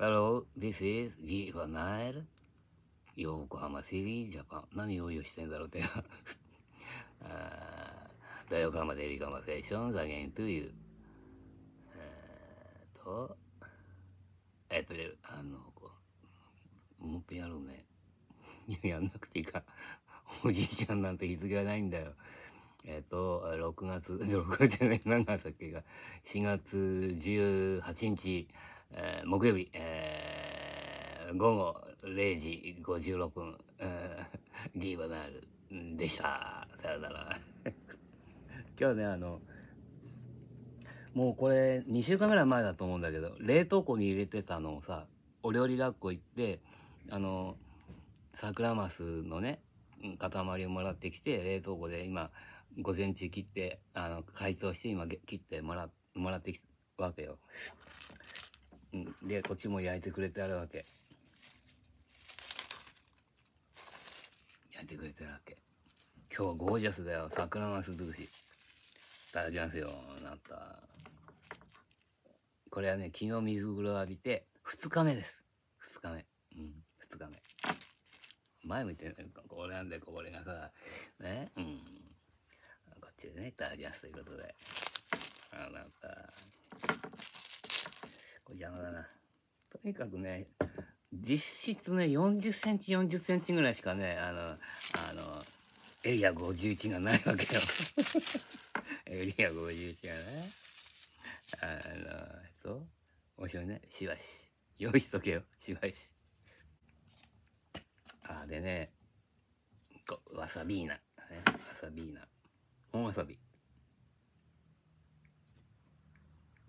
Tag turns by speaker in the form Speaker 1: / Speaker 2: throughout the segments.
Speaker 1: Hello, this is G. Van Nair, Yokohama City, Japan. 何を用意してんだろうって。大横浜デリカマセーション、ザゲントゥユ。えー、と、えっと、あの、こう、もっぺんやろうね。やんなくていいか。おじいちゃんなんて日付がないんだよ。えっ、と、6月、6月じゃない、何月だっけが、4月18日。えー、木曜日、えー、午後0時56分、えー、ギーバナールでした。さよなら。今日ね、あの、もうこれ2週間ぐらい前だと思うんだけど、冷凍庫に入れてたのをさ、お料理学校行って、あの、サクラマスのね、塊をもらってきて、冷凍庫で今、午前中切って、あの、解凍して今切ってもら、もらってきたわけよ。うん、でこっちも焼いてくれてあるわけ焼いてくれてるわけ今日はゴージャスだよ桜の涼しいただきですよなったこれはね昨日水風呂浴びて2日目です2日目うん2日目前見てねこれなんだよこれがさねうんこっちでね大ますということであなただなとにかくね実質ね40センチ40センチぐらいしかねあのあのエリア51がないわけよ エリア51がねあのえっと面白いねしばし用意しとけよしばしあでねこわさびーな、ねわさびーな本わさび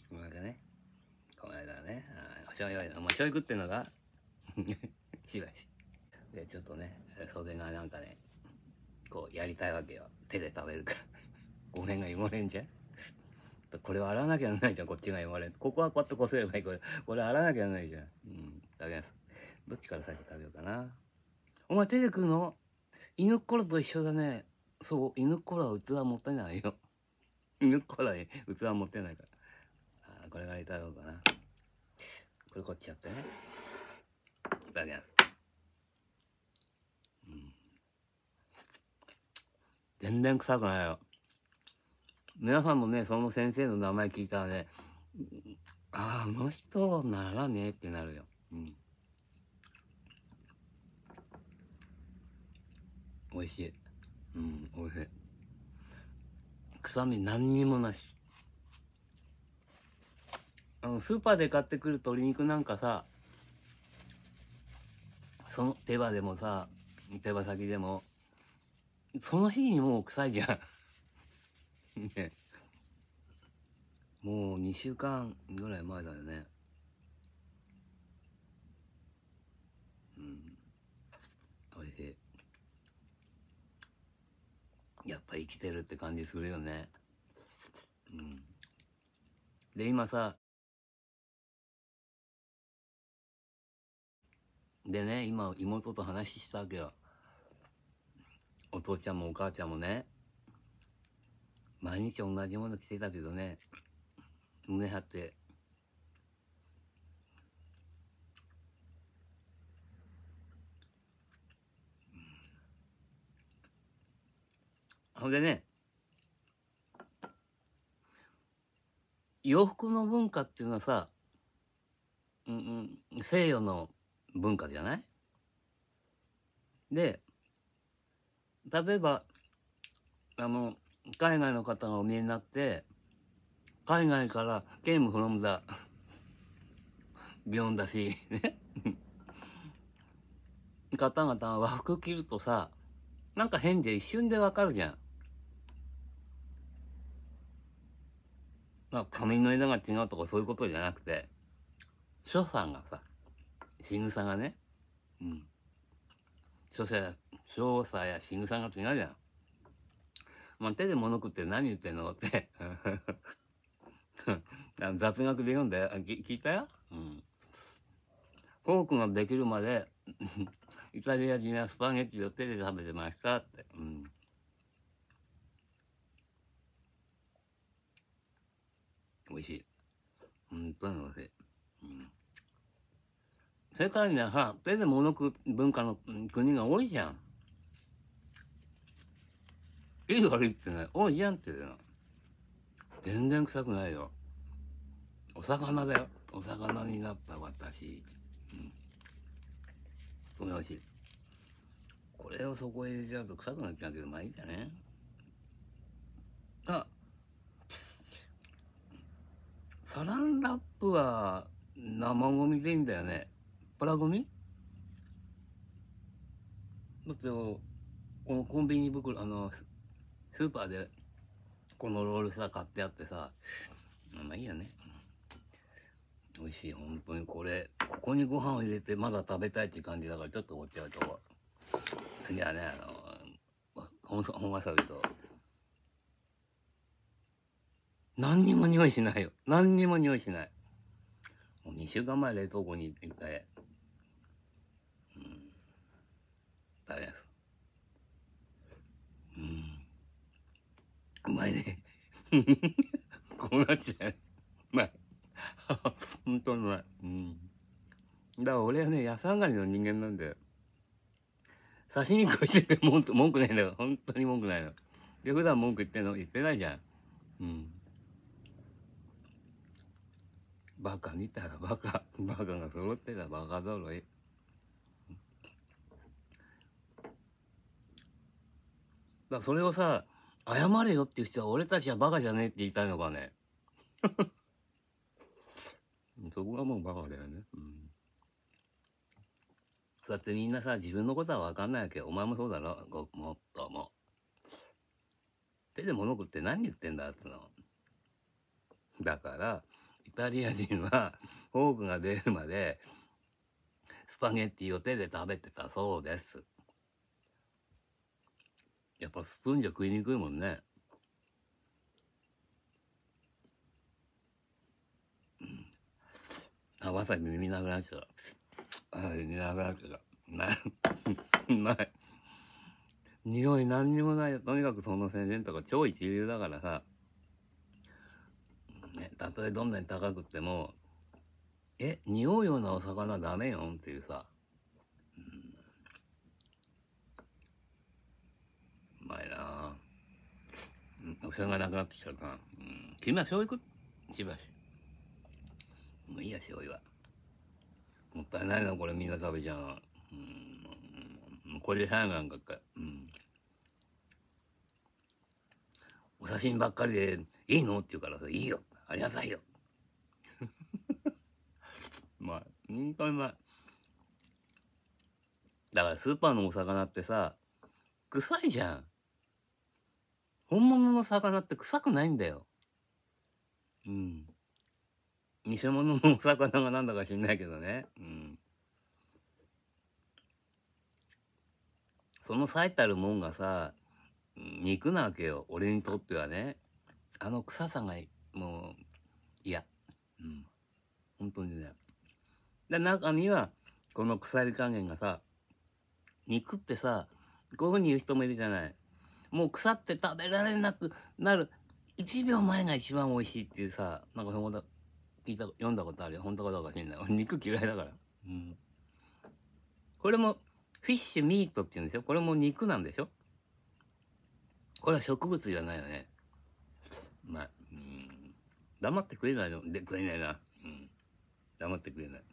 Speaker 1: これねちゃいな。まあ、ちょい食ってんのが、しばし。で、ちょっとね、袖がなんかね、こう、やりたいわけよ。手で食べるから。ごめんがわれんじゃんこれは洗わなきゃならないじゃん、こっちが言われここはこうやってこすればいい。これ、これ洗わなきゃならないじゃん。うん。だけど、どっちから先食べようかな。お前手で食うの犬っころと一緒だね。そう、犬っころは器持ってないよ。犬っころは器持ってないから。あこれからいただこうかな。れこっちやってね。だけうん。全然臭くないよ。皆さんもね、その先生の名前聞いたらね、あの人ならねってなるよ。うん。美味しい。うん、美味しい。臭み何にもなし。うん、スーパーで買ってくる鶏肉なんかさ、その手羽でもさ、手羽先でも、その日にもう臭いじゃん。ね。もう2週間ぐらい前だよね。うん。おいしい。やっぱ生きてるって感じするよね。うん。で、今さ、でね、今、妹と話したわけよ。お父ちゃんもお母ちゃんもね、毎日同じもの着てたけどね、胸張って、ほんでね、洋服の文化っていうのはさ、うんうん、西洋の文化じゃないで、例えば、あの、海外の方がお見えになって、海外からゲームフロムだ、ビヨンだし、ね 方々が和服着るとさ、なんか変で一瞬でわかるじゃん。まあ、髪の色が違うとかそういうことじゃなくて、所作がさ、仕草がね、うん。所作や、所作や仕草が違うじゃん。まあ、手で物食って何言ってんのって雑学で読んで、聞いたようん。フォークができるまでイタリア人はスパゲッティを手で食べてましたって。うん。美味しい。本当に美味しい。世界にはさ、手で物食う文化の国が多いじゃん。いい悪いってない。多いじゃんって言うの。全然臭くないよ。お魚だよ。お魚になった私。うん。美味しい。これをそこへ入れちゃうと臭くなっちゃうけど、まあいいじゃね。あ、サランラップは生ゴミでいいんだよね。腹組だってこのコンビニ袋あのスーパーでこのロールさ買ってあってさまあいいよね美味しい本当にこれここにご飯を入れてまだ食べたいっていう感じだからちょっとお茶と次はねあの本本わさびと何にも匂いしないよ何にも匂いしないもう2週間前冷凍庫に行ってダメです。うん。うまいね。こうなっちゃう。うまい。本当にうまい。うん。だから俺はね、安上がりの人間なんで、刺身食いしてて文句文句ないんだよ。本当に文句ないの。で、普段文句言ってんの言ってないじゃん。うん。バカ見たらバカ。バカが揃ってたバカ揃い。だそれをさ、謝れよっていう人は俺たちはバカじゃねえって言いたいのかね。そこがもうバカだよね。うん。そうやってみんなさ、自分のことはわかんないわけ。お前もそうだろ。ごもっとも。手で物食って何言ってんだっつの。だから、イタリア人はフォークが出るまでスパゲッティを手で食べてたそうです。やっぱスプーンじゃ食いにくいもんね。あ、わさび耳なくなっちゃった。あ、耳なくなっちゃった。ない。ない。匂い何にもないよ。とにかくその宣伝とか超一流だからさ。ね、たとえどんなに高くっても、え、匂うようなお魚ダメよっていうさ。まいなうん、お世がなくなってきたな。うん。君は醤油食しばし。もういいや、醤油は。もったいないな、これみんな食べちゃう。うん。これで最後なんかか。うん。お刺身ばっかりで、いいのって言うからさ、いいよ。ありがたいよ。まあ、本んにうまい。だからスーパーのお魚ってさ、臭いじゃん。本物の魚って臭くないんだよ。うん。偽物のお魚がなんだか知んないけどね。うん。その最たるもんがさ、肉なわけよ。俺にとってはね。あの臭さが、もう、嫌。うん。本当にね。で、中には、この腐り加減がさ、肉ってさ、こういう風に言う人もいるじゃない。もう腐って食べられなくなる1秒前が一番美味しいっていうさ、なんかそこだ、聞いた、読んだことあるよ。本当かどうか知んない。肉嫌いだから。うん。これも、フィッシュミートって言うんでしょこれも肉なんでしょこれは植物じゃないよね。まあ、うん。黙ってくれないので、くれないな。うん。黙ってくれない。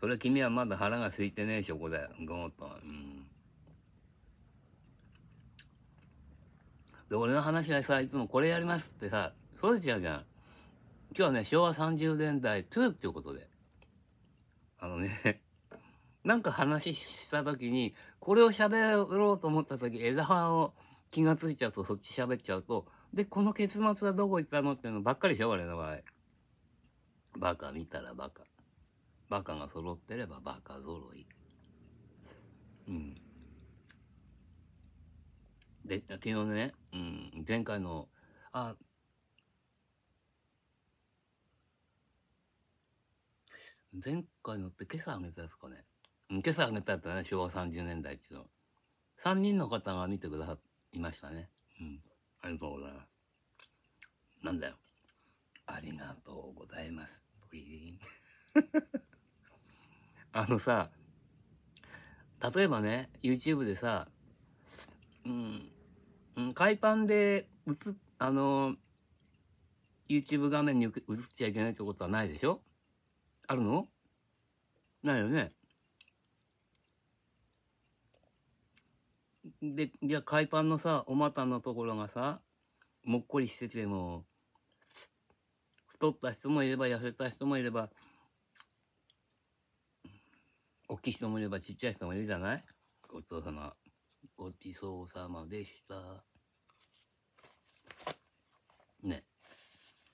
Speaker 1: それは君はまだ腹が空いてねえ証拠だよ。ゴーっと。うん。で、俺の話はさ、いつもこれやりますってさ、それちゃうじゃん。今日はね、昭和30年代2っていうことで。あのね なんか話した時に、これを喋ろうと思った時、枝葉を気がついちゃうと、そっち喋っちゃうと、で、この結末はどこ行ったのっていうのばっかりしょ、俺の場合。バカ見たらバカ。バカが揃ってればバカ揃い。うん。で、昨日ね、うん、前回の、あ、前回のって今朝あげたやつかね。今朝あげたやつだね、昭和30年代っていうの。3人の方が見てくださいましたね。うん。ありがとうございます。なんだよ。ありがとうございます。あのさ、例えばね、YouTube でさ、うん。うん、海パンで映っ、あのー、YouTube 画面に映っちゃいけないってことはないでしょあるのないよね。で、じゃあ海パンのさ、お股のところがさ、もっこりしてても、太った人もいれば痩せた人もいれば、大きい人もいればちっちゃい人もいるじゃないお父様。ごちそうさまでした。ね。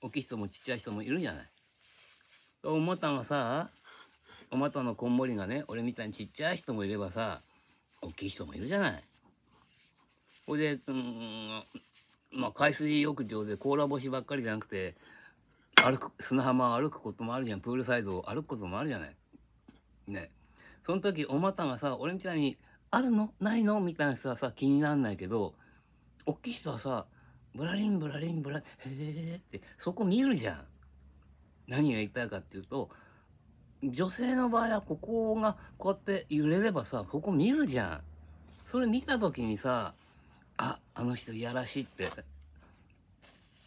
Speaker 1: 大きい人もちっちゃい人もいるんじゃないおまたはさ、おまたのこんもりがね、俺みたいにちっちゃい人もいればさ、大きい人もいるじゃない。ほいで、うん、まあ、海水浴場で甲羅干しばっかりじゃなくて、歩く、砂浜を歩くこともあるじゃん。プールサイドを歩くこともあるじゃない。ね。その時、おまたがさ、俺みたいにあるのないのみたいな人はさ、気になんないけど、大きい人はさ、ブラリンブラリンブラリン、へーって、そこ見るじゃん。何が言いたいかっていうと、女性の場合はここがこうやって揺れればさ、そこ見るじゃん。それ見た時にさ、あ、あの人いやらしいって、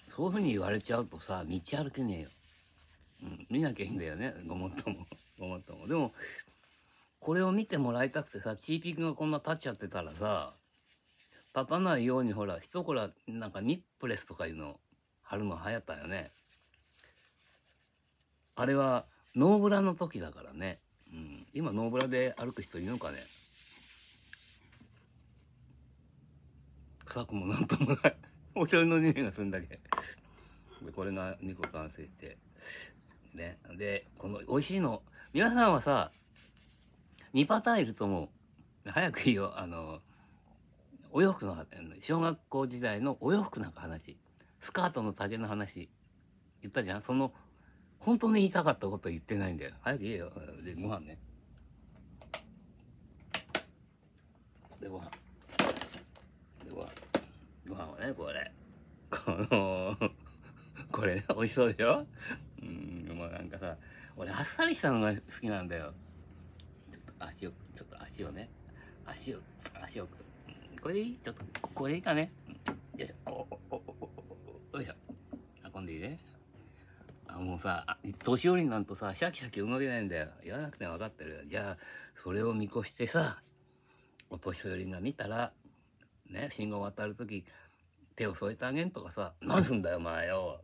Speaker 1: そういうふうに言われちゃうとさ、道歩けねえよ。うん、見なきゃいいんだよね、ごもっとも。ごもっとも。でも、これを見てもらいたくてさ、チーピングがこんな立っちゃってたらさ、立たないようにほら、一こら、なんかニップレスとかいうの貼るの流行ったよね。あれは、ノーブラの時だからね。うん。今、ノーブラで歩く人いるのかね。臭くもなんともない。お醤油の匂いがするんだけど。これが2個完成して。ね。で、この美味しいの。皆さんはさ、2パターンいると思う。早くいいよ。あの、お洋服の、小学校時代のお洋服なんか話。スカートの丈の話。言ったじゃんその、本当に言いたかったこと言ってないんだよ。早く言えよ。で、ご飯ね。で、ご飯。で、ご飯。ご飯はね、これ。この、これ、ね、美味しそうでしょうん、もうなんかさ、俺あっさりしたのが好きなんだよ。足を、ちょっと足をね、足を、足を、これでいいちょっと、これいいかね、うん、よいしょ、おおおおいいね。あ、もうさ、年寄りになんとさ、シャキシャキ動けないんだよ。言わなくても分かってる。じゃあ、それを見越してさ、お年寄りが見たら、ね、信号渡るとき、手を添えてあげんとかさ、何すんだよ、お前よ。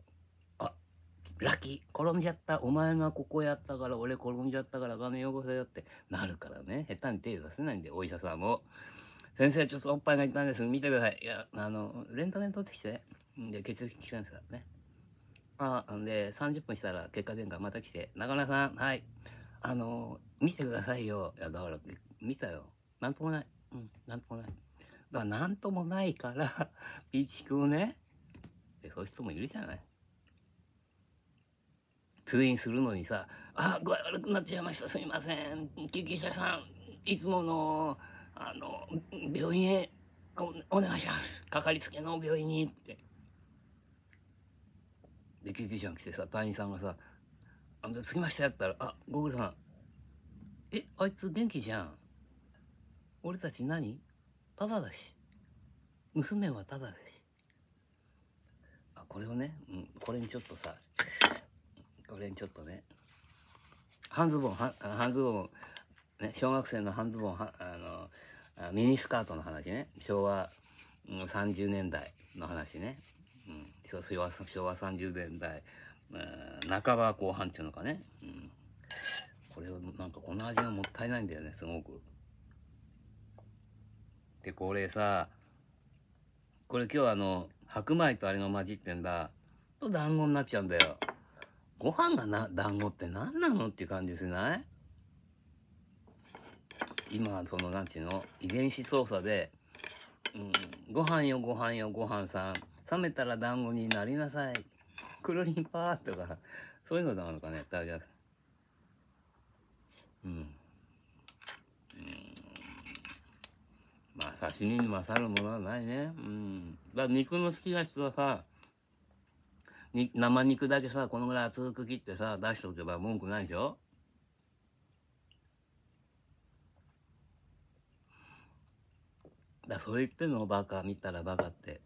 Speaker 1: ラキ、転んじゃった。お前がここやったから、俺転んじゃったから、画面汚せだってなるからね。下手に手出せないんで、お医者さんも。先生、ちょっとおっぱいが痛いんです。見てください。いや、あの、レントゲン取ってきて。で、血液検査ね。あ、んで、30分したら結果出んか、また来て、中村さん、はい。あの、見てくださいよ。いや、だから、見たよ。なんともない。うん、なんともない。だから、なんともないから、ピ蓄チクをね、そういう人もいるじゃない。通院するのにさ、あ、具合悪くなっちゃいました。すみません。救急車さん、いつもの、あの、病院へお、お願いします。かかりつけの病院にって。で、救急車が来てさ、隊員さんがさ、あ、着きましたやったら、あ、ゴーグルさん、え、あいつ元気じゃん。俺たち何ただだし。娘はただだし。あ、これをね、うん、これにちょっとさ、俺にちょっとね、半ズボン、半ズボン、ね、小学生の半ズボン、あの、ミニスカートの話ね、昭和30年代の話ね、うん、昭和昭和30年代、うん、半ば後半っていうのかね、うん、これを、なんかこの味はもったいないんだよね、すごく。で、これさ、これ今日あの、白米とあれの混じってんだ、と団子になっちゃうんだよ。ご飯がな、団子って何なのっていう感じしない今、その、なんちうの遺伝子操作で、うん、ご飯よ、ご飯よ、ご飯さん。冷めたら団子になりなさい。くるりんぱーとか、そういうのなのかね、大丈夫。うん。うん。まあ、刺身に勝るものはないね。うん。だ肉の好きな人はさ、に生肉だけさ、このぐらい厚く切ってさ、出しとけば文句ないでしょだそれ言ってんのバカ見たらバカって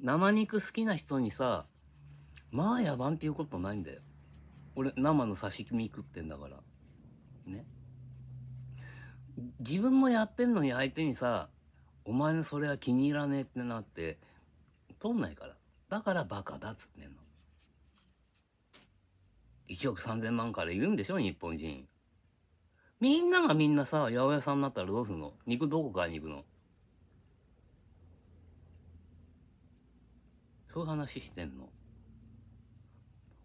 Speaker 1: 生肉好きな人にさまあ野蛮っていうことないんだよ俺生の刺身食ってんだからね自分もやってんのに相手にさお前のそれは気に入らねえってなって取んないからだからバカだっつってんの。1億3000万からいるんでしょ日本人。みんながみんなさ、八百屋さんになったらどうすんの肉どこ買いに行くのそういう話してんの。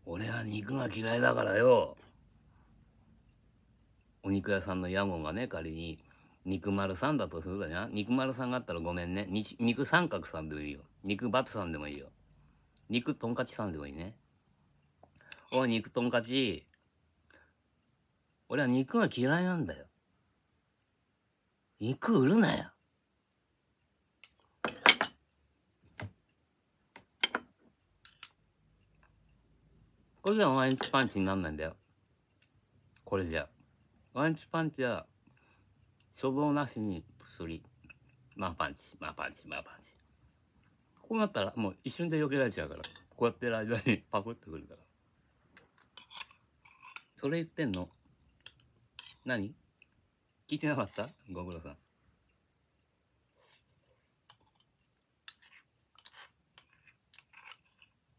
Speaker 1: 俺は肉が嫌いだからよ。お肉屋さんの屋号がね、仮に、肉丸さんだとするだな。肉丸さんがあったらごめんね。肉三角さんでもいいよ。肉バツさんでもいいよ。肉とんかちさんでもいいね。おい、肉とんかち。俺は肉が嫌いなんだよ。肉売るなよ。これじゃワンチパンチになんないんだよ。これじゃ。ワンチパンチは、処方なしに薬。まあパンチ、まあパンチ、まあパンチ。こうなったらもう一瞬で避けられちゃうからこうやってる間に パクってくるからそれ言ってんの何聞いてなかったご苦労さん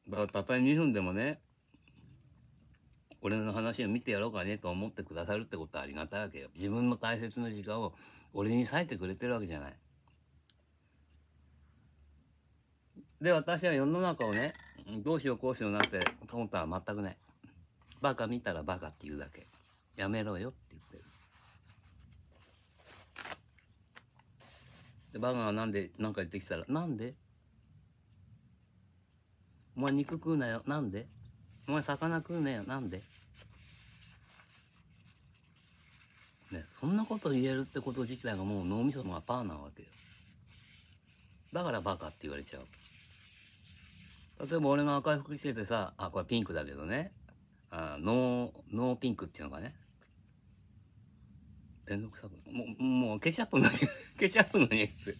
Speaker 1: たった2分でもね俺の話を見てやろうかねと思ってくださるってことはありがたいわけよ自分の大切な時間を俺に割いてくれてるわけじゃないで、私は世の中をね、どうしようこうしようなんて思ったら全くない。バカ見たらバカって言うだけ。やめろよって言ってる。で、バカがなんで何か言ってきたら、なんでお前肉食うなよ。なんでお前魚食うなよ。なんでね、そんなこと言えるってこと自体がもう脳みそのがパーなわけよ。だからバカって言われちゃう。例えば俺の赤い服着ててさ、あ、これピンクだけどね。あノー、ノーピンクっていうのがね。連続サブ。もう、もうケチャップの匂い、ケチャップの匂いする。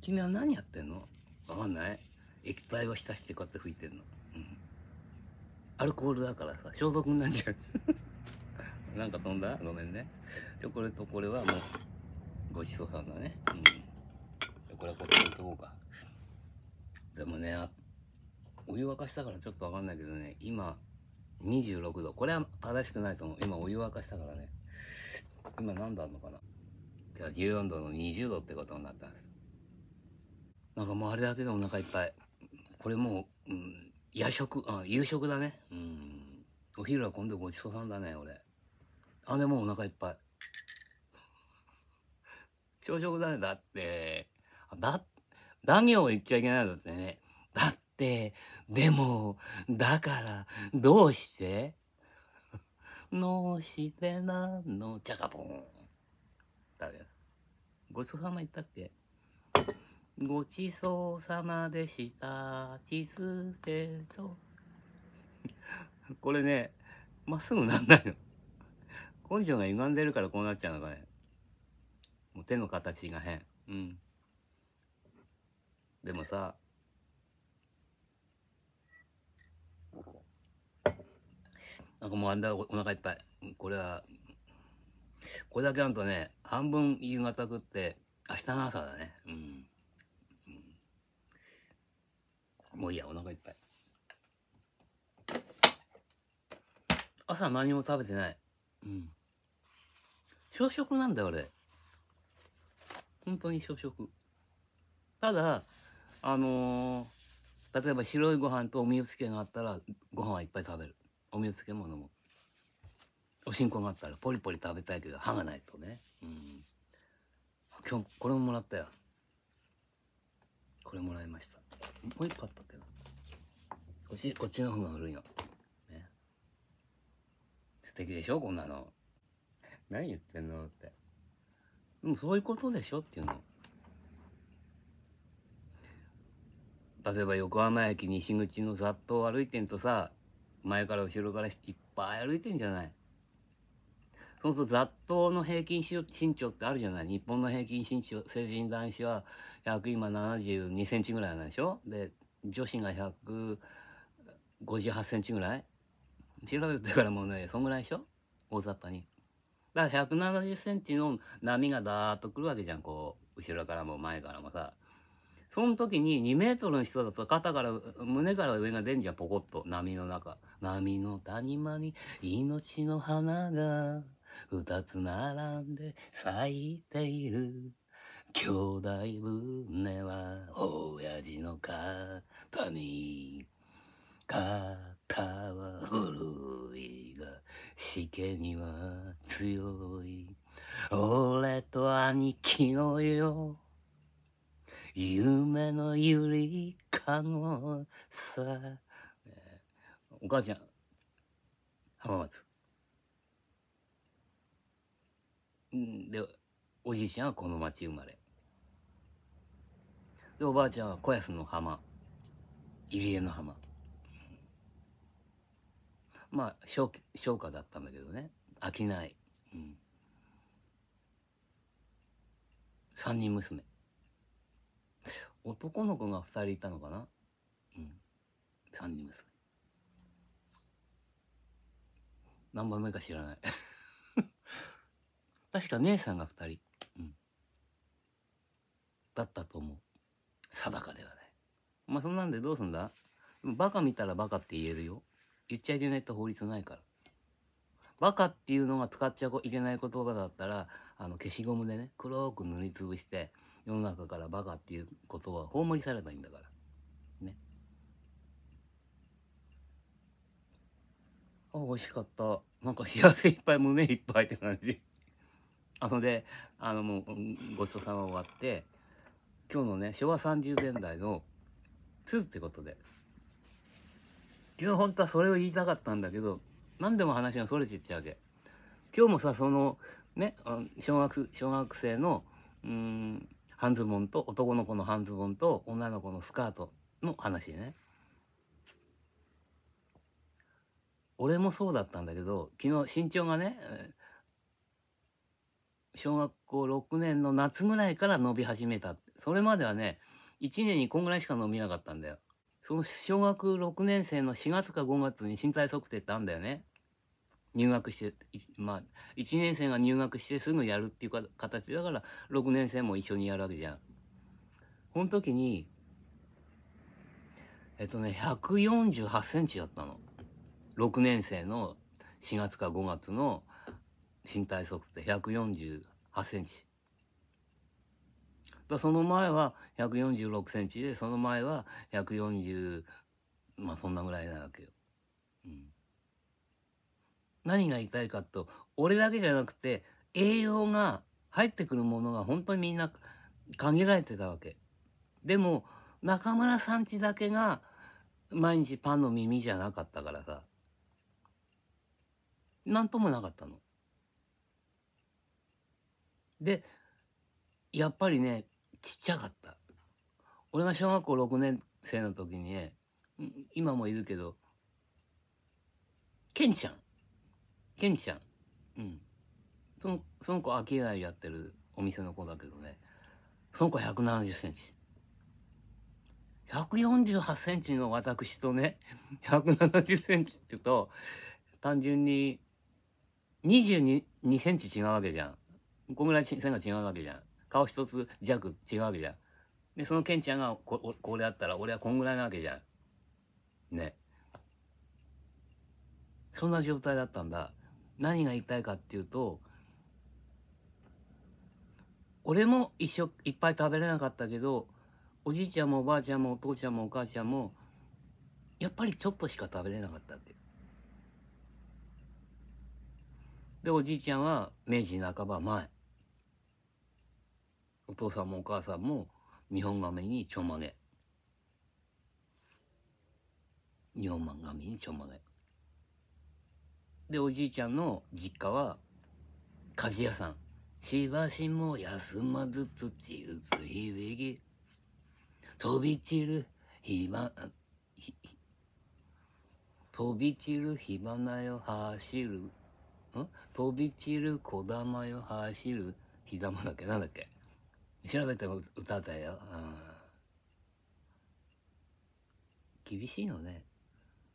Speaker 1: 君は何やってんのわかんない液体を浸してこうやって拭いてんの。うん。アルコールだからさ、消毒になっちゃう。なんか飛んだごめんね。チョコレート、これはもう、ごちそうさんだね。うん。これはこっち置いとこうか。でもね、お湯沸かしたからちょっとわかんないけどね、今、26度。これは正しくないと思う。今お湯沸かしたからね。今何度あんのかな今日は14度の20度ってことになったんです。なんかもうあれだけでお腹いっぱい。これもう、うん、夜食、あ、夕食だね。うん。お昼は今度ごちそうさんだね、俺。あ、でもお腹いっぱい。朝食だね、だって。だって。だ行を言っちゃいけないんだってね。だって、でも、だから、どうしてのしてなの、チャカポン。ごちそうさま言ったっけごちそうさまでした。地図でと。これね、まっすぐなんないの。根性が歪んでるからこうなっちゃうのかね。もう手の形が変。うん。でもさなんかもうあれだお腹いっぱいこれはこれだけあんとね半分夕方食って明日の朝だねうん、うん、もういいやお腹いっぱい朝何も食べてないうん朝食なんだよ、俺本当に朝食ただあのー、例えば白いご飯とおみゆつけがあったらご飯はいっぱい食べるおみゆつけもおしんこがあったらポリポリ食べたいけど歯がないとねうん今日これももらったよこれもらいましたもう一個あったけどこっちこっちの方が古いのね素敵でしょこんなの何言ってんのってでもそういうことでしょっていうの例えば横浜駅西口の雑踏と歩いてんとさ、前から後ろからいっぱい歩いてんじゃない。そうすると雑踏の平均身長ってあるじゃない。日本の平均身長、成人男子は100今72センチぐらいなんでしょで、女子が158センチぐらい調べてからもうね、そんぐらいでしょ大雑把に。だから170センチの波がダーッとくるわけじゃん、こう。後ろからも前からもさ。その時に2メートルの人だと肩から、胸から上が全然じゃポコッと。波の中。波の谷間に命の花が2つ並んで咲いている。兄弟船は親父の肩に肩は古いがしけには強い俺と兄貴のよ夢のゆりかごさ、ね、お母ちゃん浜松でおじいちゃんはこの町生まれでおばあちゃんは小安の浜入江の浜まあ商商家だったんだけどね商い、うん、3人娘男の子が2人いたのかなうん。3人です何番目か知らない 確か姉さんが2人。うん。だったと思う。定かではない。まあ、そんなんでどうすんだバカ見たらバカって言えるよ。言っちゃいけないって法律ないから。バカっていうのが使っちゃいけない言葉だったら、あの、消しゴムでね、黒く塗りつぶして、世の中からバカっていうことは葬り去ればいいんだから。ね。あ、美味しかった。なんか幸せいっぱい胸いっぱいって感じ。あので、あのもう、ごちそうさま終わって、今日のね、昭和30年代の2ってことで。昨日本当はそれを言いたかったんだけど、何でも話がそれちっちゃうわけ。今日もさ、その、ね、小学、小学生の、うん、半ズボンと男の子の半ズボンと女の子のスカートの話ね。俺もそうだったんだけど昨日身長がね小学校6年の夏ぐらいから伸び始めたそれまではね1年にこんぐらいしか伸びなかったんだよその小学6年生の4月か5月に身体測定ってあんだよね入学して、まあ、1年生が入学してすぐやるっていうか形だから、6年生も一緒にやるわけじゃん。この時に、えっとね、148センチだったの。6年生の4月か5月の身体測定、148センチ。だその前は146センチで、その前は140、まあそんなぐらいなわけよ。何が言いたいかと、俺だけじゃなくて、栄養が入ってくるものが本当にみんな限られてたわけ。でも、中村さんちだけが毎日パンの耳じゃなかったからさ、何ともなかったの。で、やっぱりね、ちっちゃかった。俺が小学校6年生の時にね、今もいるけど、ケンちゃん。ケンちゃん。うん。その、その子、アキエナやってるお店の子だけどね。その子170センチ。148センチの私とね、170センチって言うと、単純に22センチ違うわけじゃん。こんぐらい線が違うわけじゃん。顔一つ弱違うわけじゃん。で、そのケンちゃんがここれだったら俺はこんぐらいなわけじゃん。ね。そんな状態だったんだ。何が言いたいかっていうと俺も一緒いっぱい食べれなかったけどおじいちゃんもおばあちゃんもお父ちゃんもお母ちゃんもやっぱりちょっとしか食べれなかったわけでおじいちゃんは明治半ば前お父さんもお母さんも日本亀にちょまげ日本漫画にちょまげで、おじいちゃんの実家は、鍛冶屋さん。しばしも休まず土打つ響き。飛び散る火花、飛び散る火花よ走る。ん飛び散る小玉よ走る。火玉だっけなんだっけ調べても歌だよ。うん。厳しいのね。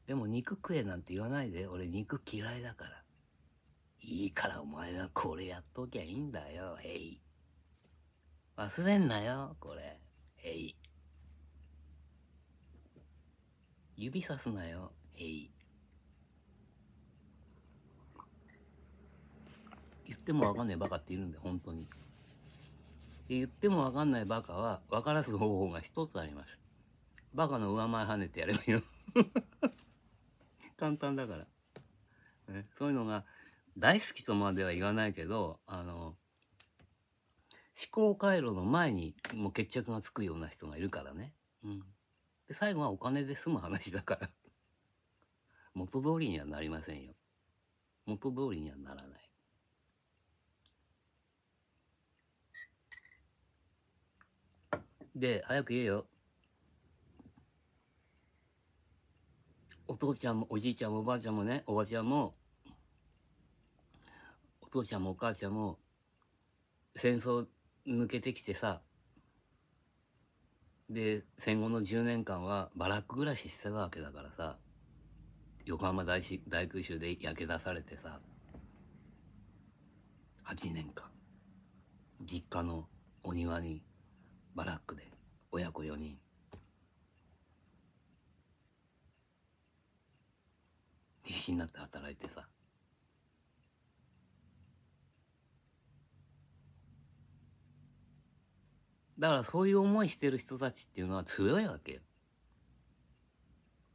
Speaker 1: でも肉食えなんて言わないで。俺肉嫌いだから。いいからお前はこれやっときゃいいんだよ。へい。忘れんなよ、これ。へい。指さすなよ。へい。言ってもわかんないバカっているんで、本当に。言ってもわかんないバカは、分からす方法が一つあります。バカの上前跳ねてやればいいの。簡単だから、ね、そういうのが大好きとまでは言わないけどあの思考回路の前にもう決着がつくような人がいるからね、うん、で最後はお金で済む話だから 元通りにはなりませんよ元通りにはならないで早く言えよお父ちゃんもおじいちゃんもおばあちゃんもね、おばあちゃんも、お父ちゃんもお母ちゃんも、戦争抜けてきてさ、で、戦後の10年間はバラック暮らししてたわけだからさ、横浜大大空襲で焼け出されてさ、8年間、実家のお庭にバラックで親子4人、必死になって働いてさだからそういう思いしてる人たちっていうのは強いわけよ。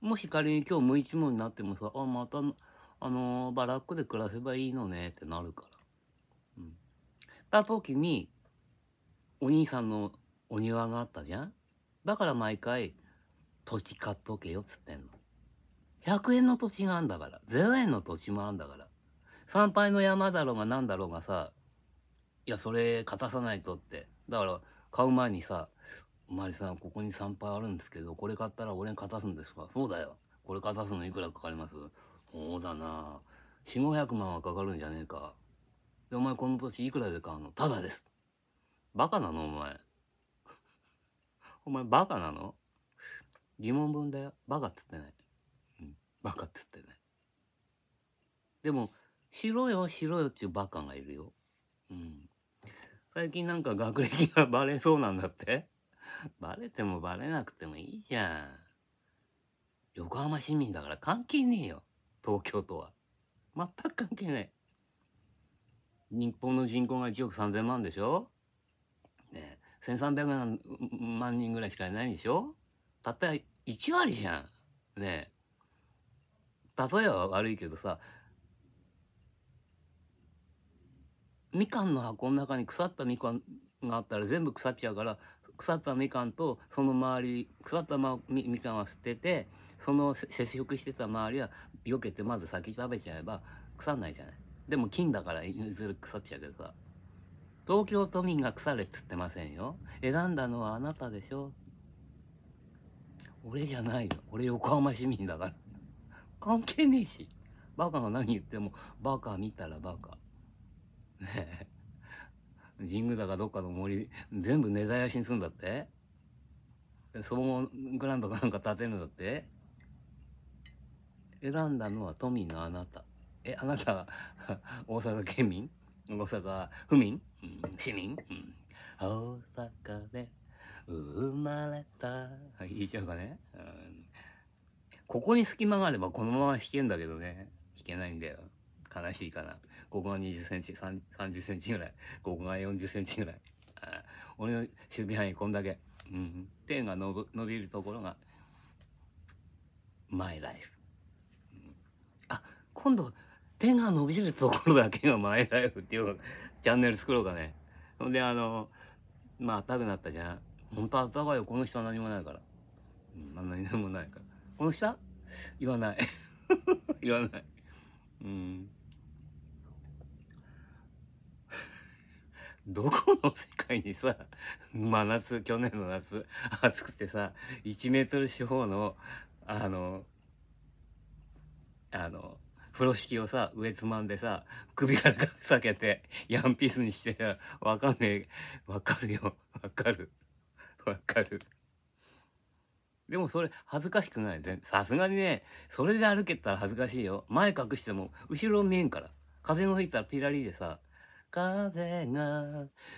Speaker 1: もし仮に今日無一文になってもさ、あ、また、あのー、バラックで暮らせばいいのねってなるから。うん。た時に、お兄さんのお庭があったじゃんだから毎回、土地買っとけよっつってんの。100円の土地があんだから、0円の土地もあんだから、参拝の山だろうが何だろうがさ、いや、それ、勝たさないとって。だから、買う前にさ、お前さん、ここに参拝あるんですけど、これ買ったら俺に勝たすんですかそうだよ。これ勝たすのいくらかかりますそうだな四五百万はかかるんじゃねえか。で、お前この土地いくらで買うのただです。バカなのお前。お前バカなの疑問文だよ。バカっつってない。バカって言ってねでも「しろよしろよ」っていうバカがいるよ、うん、最近なんか学歴がバレそうなんだってバレてもバレなくてもいいじゃん横浜市民だから関係ねえよ東京とは全く関係ねえ。日本の人口が1億3,000万でしょねえ1,300万人ぐらいしかいないでしょたった1割じゃんねえ例えは悪いけどさ、みかんの箱の中に腐ったみかんがあったら全部腐っちゃうから、腐ったみかんとその周り、腐ったみみかんは捨てて、その接触してた周りは避けてまず先食べちゃえば腐んないじゃない。でも菌だからいずれ腐っちゃうけどさ。東京都民が腐れっつってませんよ。選んだのはあなたでしょ。俺じゃないよ。俺横浜市民だから。関係ねえし。バカが何言っても、バカ見たらバカ。ねえ。神宮だかどっかの森、全部根絶やしにすんだって総合グランドかなんか建てるんだって選んだのは都民のあなた。え、あなた、大阪県民大阪府民、うん、市民、うん、大阪で生まれた。はい、言っちゃうかね、うんここに隙間があればこのまま引けんだけどね。引けないんだよ。悲しいかな。ここが20センチ、30センチぐらい。ここが40センチぐらい。俺の守備範囲こんだけ。うん。点が伸びるところが、マイライフ。あ、今度、手が伸びるところだけがマイライフっていうチャンネル作ろうかね。ほんで、あの、まあ、暖くなったじゃん。ほんと暖かいよ。この人は何もないから。うん、何もないから。この下言わない。言わない。うん。どこの世界にさ、真夏、去年の夏、暑くてさ、1メートル四方の、あの、あの、風呂敷をさ、上つまんでさ、首から裂けて、ヤンピースにして、わかんねえ。わかるよ。わかる。わかる。でもそれ恥ずかしくない。さすがにね、それで歩けたら恥ずかしいよ。前隠しても後ろ見えんから。風の吹いたらピラリでさ、風が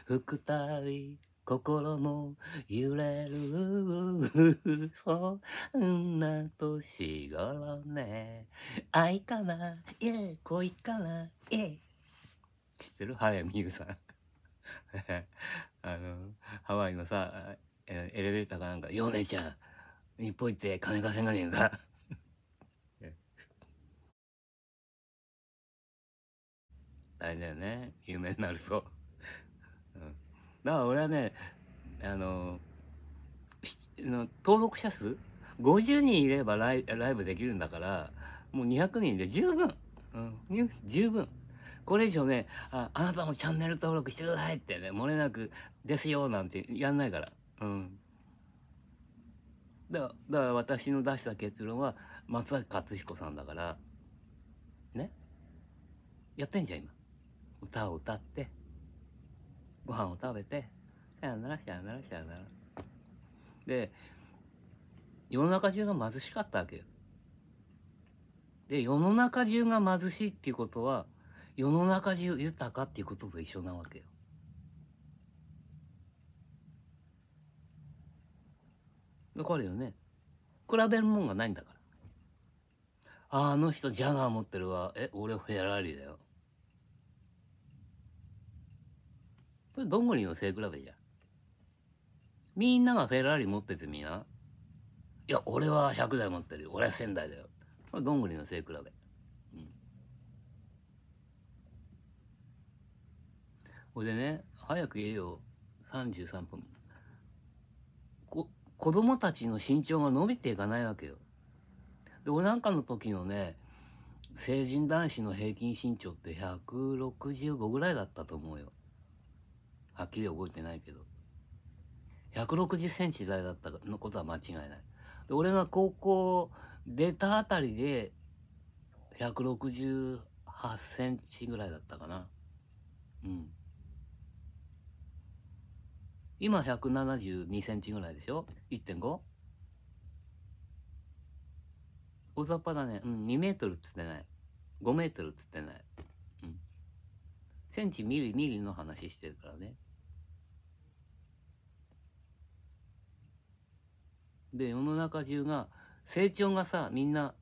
Speaker 1: 吹くたび心も揺れる そんな年頃ね愛かなえ恋かなえ知ってる早見優さん あのハワイのさエレベーターかなんか「ヨネちゃん日本行って金稼がねえか あれだよね有名になると、うん、だから俺はねあのの登録者数50人いればライライブできるんだからもう200人で十分、うん、十分これ以上ねああなたもチャンネル登録してくださいってね漏れなくですよなんてやんないからうんだから私の出した結論は松崎克彦さんだからねやってんじゃん今歌を歌ってご飯を食べてさよならさよならさよならで世の中中が貧しかったわけよで世の中中が貧しいっていうことは世の中中豊かっていうことと一緒なわけよわかるよね。比べるもんがないんだから。あ、あの人ジャガー持ってるわ。え、俺フェラーリだよ。これ、どんぐりの背比べじゃん。みんながフェラーリ持っててみな。いや、俺は100台持ってるよ。俺は1000台だよ。これ、どんぐりの背比べ。うん。ほいでね、早く言えよ。33分。子供たちの身長が伸びていかないわけよ。で、俺なんかの時のね、成人男子の平均身長って165ぐらいだったと思うよ。はっきり覚えてないけど。160センチ台だったのことは間違いない。で俺が高校出たあたりで168センチぐらいだったかな。うん。今172センチぐらいでしょ ?1.5? 大雑把だね。うん、2メートルっつってない。5メートルっつってない。うん。センチミリミリの話してるからね。で、世の中中が、成長がさ、みんな、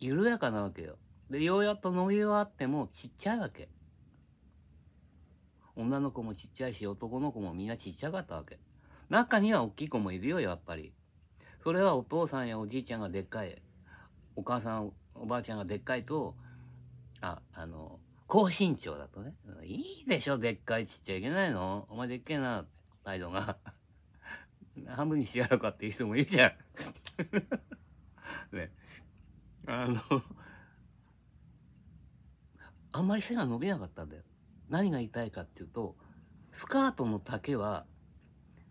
Speaker 1: 緩やかなわけよ。で、ようやっと伸び終わってもちっちゃいわけ。女の子もちっちゃいし、男の子もみんなちっちゃかったわけ。中には大きい子もいるよ、やっぱり。それはお父さんやおじいちゃんがでっかい、お母さん、おばあちゃんがでっかいと、あ、あの、高身長だとね、いいでしょ、でっかいちっちゃいけないのお前でっけえな、態度が。半分にしてやろうかっていう人もいるじゃん。ね。あのあんまり背が伸びなかったんだよ。何が言いたいかっていうとスカートの丈は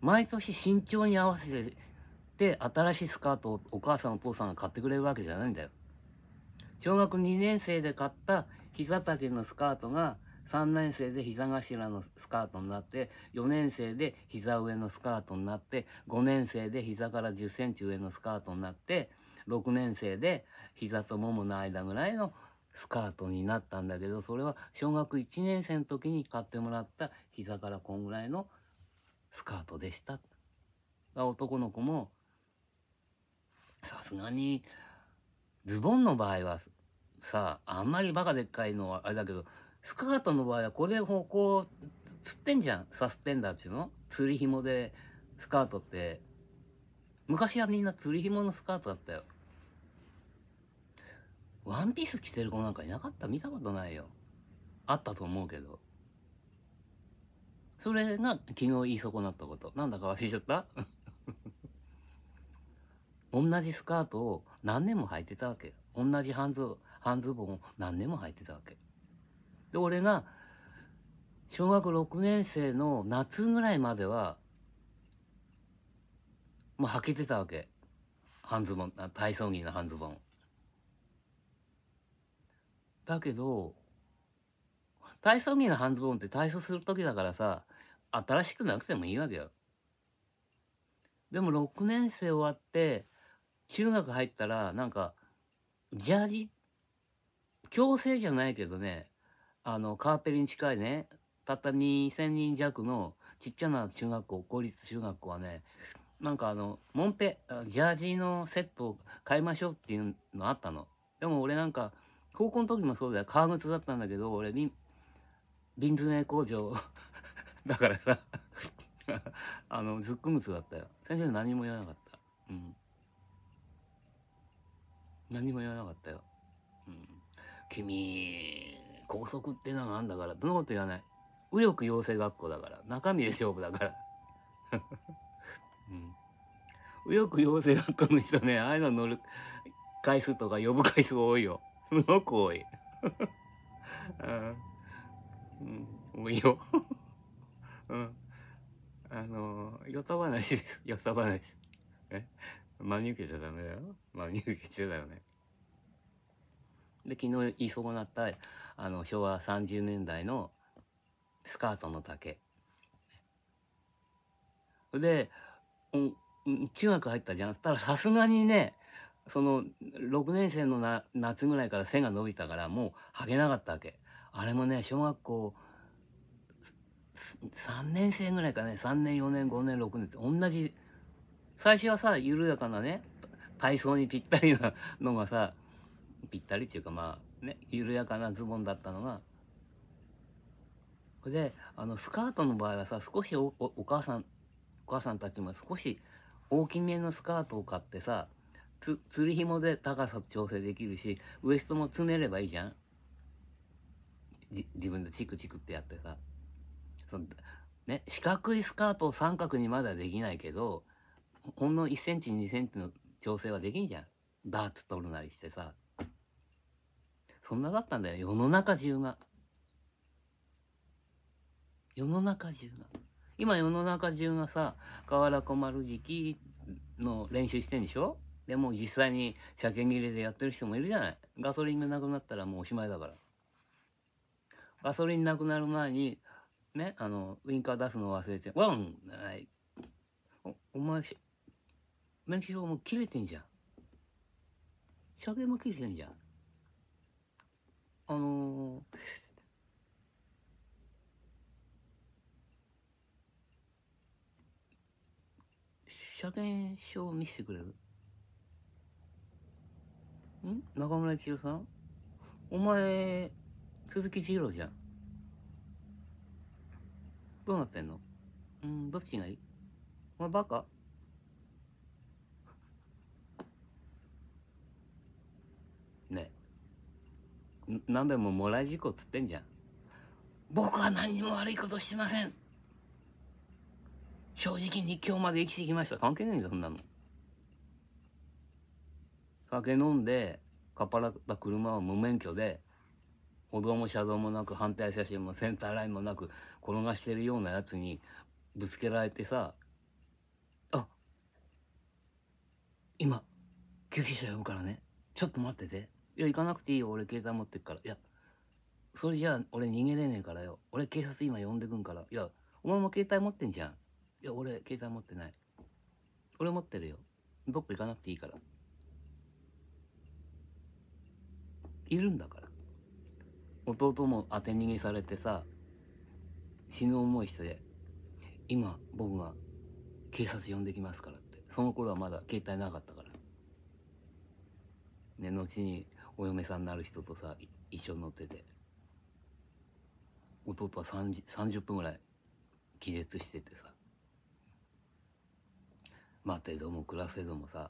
Speaker 1: 毎年身長に合わせてで新しいスカートをお母さんお父さんが買ってくれるわけじゃないんだよ。小学2年生で買った膝丈のスカートが3年生で膝頭のスカートになって4年生で膝上のスカートになって5年生で膝から1 0センチ上のスカートになって6年生で膝とももの間ぐらいのスカートになったんだけど、それは小学1年生の時に買ってもらった膝からこんぐらいのスカートでした。男の子も、さすがに、ズボンの場合はさ、あんまりバカでっかいのはあれだけど、スカートの場合はこれ方向、つってんじゃん。サスペンダーっていうの釣り紐で、スカートって、昔はみんな釣り紐のスカートだったよ。ワンピース着てる子なんかいなかった見たことないよ。あったと思うけど。それが昨日言い損なったこと。なんだか忘れちゃった 同じスカートを何年も履いてたわけ。同じ半ズ半ズボンを何年も履いてたわけ。で、俺が小学6年生の夏ぐらいまでは、もう履けてたわけ。半ズボン、体操着の半ズボン。だけど、体操着の半ズボンって体操する時だからさ、新しくなくてもいいわけよ。でも6年生終わって、中学入ったら、なんか、ジャージ、強制じゃないけどね、あの、カーペリに近いね、たった2000人弱のちっちゃな中学校、公立中学校はね、なんかあの、モンペ、ジャージのセットを買いましょうっていうのあったの。でも俺なんか、高校の時もそうだよ。革靴だったんだけど、俺、瓶詰め工場 だからさ あの、ズック靴だったよ。先生何も言わなかった。うん。何も言わなかったよ。うん。君、校則ってのはあんだから、どんなこと言わない。右翼養成学校だから。中身で勝負だから。うん。右翼養成学校の人ね、ああいうの乗る回数とか呼ぶ回数多いよ。の子多い。うん、もういいよ。うん。あの、よた話です。よた話。え真に受けちゃダメだよ。真に受けちゃダメ。で、昨日言い損なった、あの、昭和30年代のスカートの丈。で、うん、中学入ったじゃん。たらさすがにね、その6年生のな夏ぐらいから背が伸びたからもうはげなかったわけあれもね小学校3年生ぐらいかね3年4年5年6年って同じ最初はさ緩やかなね体操にぴったりなのがさぴったりっていうかまあね緩やかなズボンだったのがそれであのスカートの場合はさ少しお母さんお母さんたちも少し大きめのスカートを買ってさつ、釣り紐で高さ調整できるし、ウエストもつねればいいじゃん自分でチクチクってやってさ。そね、四角いスカートを三角にまだできないけど、ほんの1センチ、2センチの調整はできんじゃん。ダーツ取るなりしてさ。そんなだったんだよ。世の中中が。世の中中が。今世の中中がさ、河原る時期の練習してんでしょでも実際に車検切れでやってる人もいるじゃない。ガソリンがなくなったらもうおしまいだから。ガソリンなくなる前に、ね、あの、ウインカー出すの忘れて、ワンはい。お、お前、免許証も切れてんじゃん。車検も切れてんじゃん。あのー、車検証見せてくれるん中村一郎さんお前、鈴木一郎じゃん。どうなってんのうん、どっちがいいお前バカねえ。何べももらい事故っつってんじゃん。僕は何にも悪いことしてません正直に今日まで生きてきました。関係ないんだ、そんなの。酒飲んで、かっぱらった車を無免許で、歩道も車道もなく、反対車線もセンターラインもなく、転がしてるようなやつにぶつけられてさ、あ、今、救急車呼ぶからね。ちょっと待ってて。いや、行かなくていいよ。俺携帯持ってっから。いや、それじゃあ、俺逃げれねえからよ。俺警察今呼んでくんから。いや、お前も携帯持ってんじゃん。いや、俺携帯持ってない。俺持ってるよ。どっか行かなくていいから。いるんだから弟も当て逃げされてさ死ぬ思いして今僕が警察呼んできますからってその頃はまだ携帯なかったからね後にお嫁さんになる人とさ一緒に乗ってて弟は 30, 30分ぐらい気絶しててさ待てども暮らせどもさ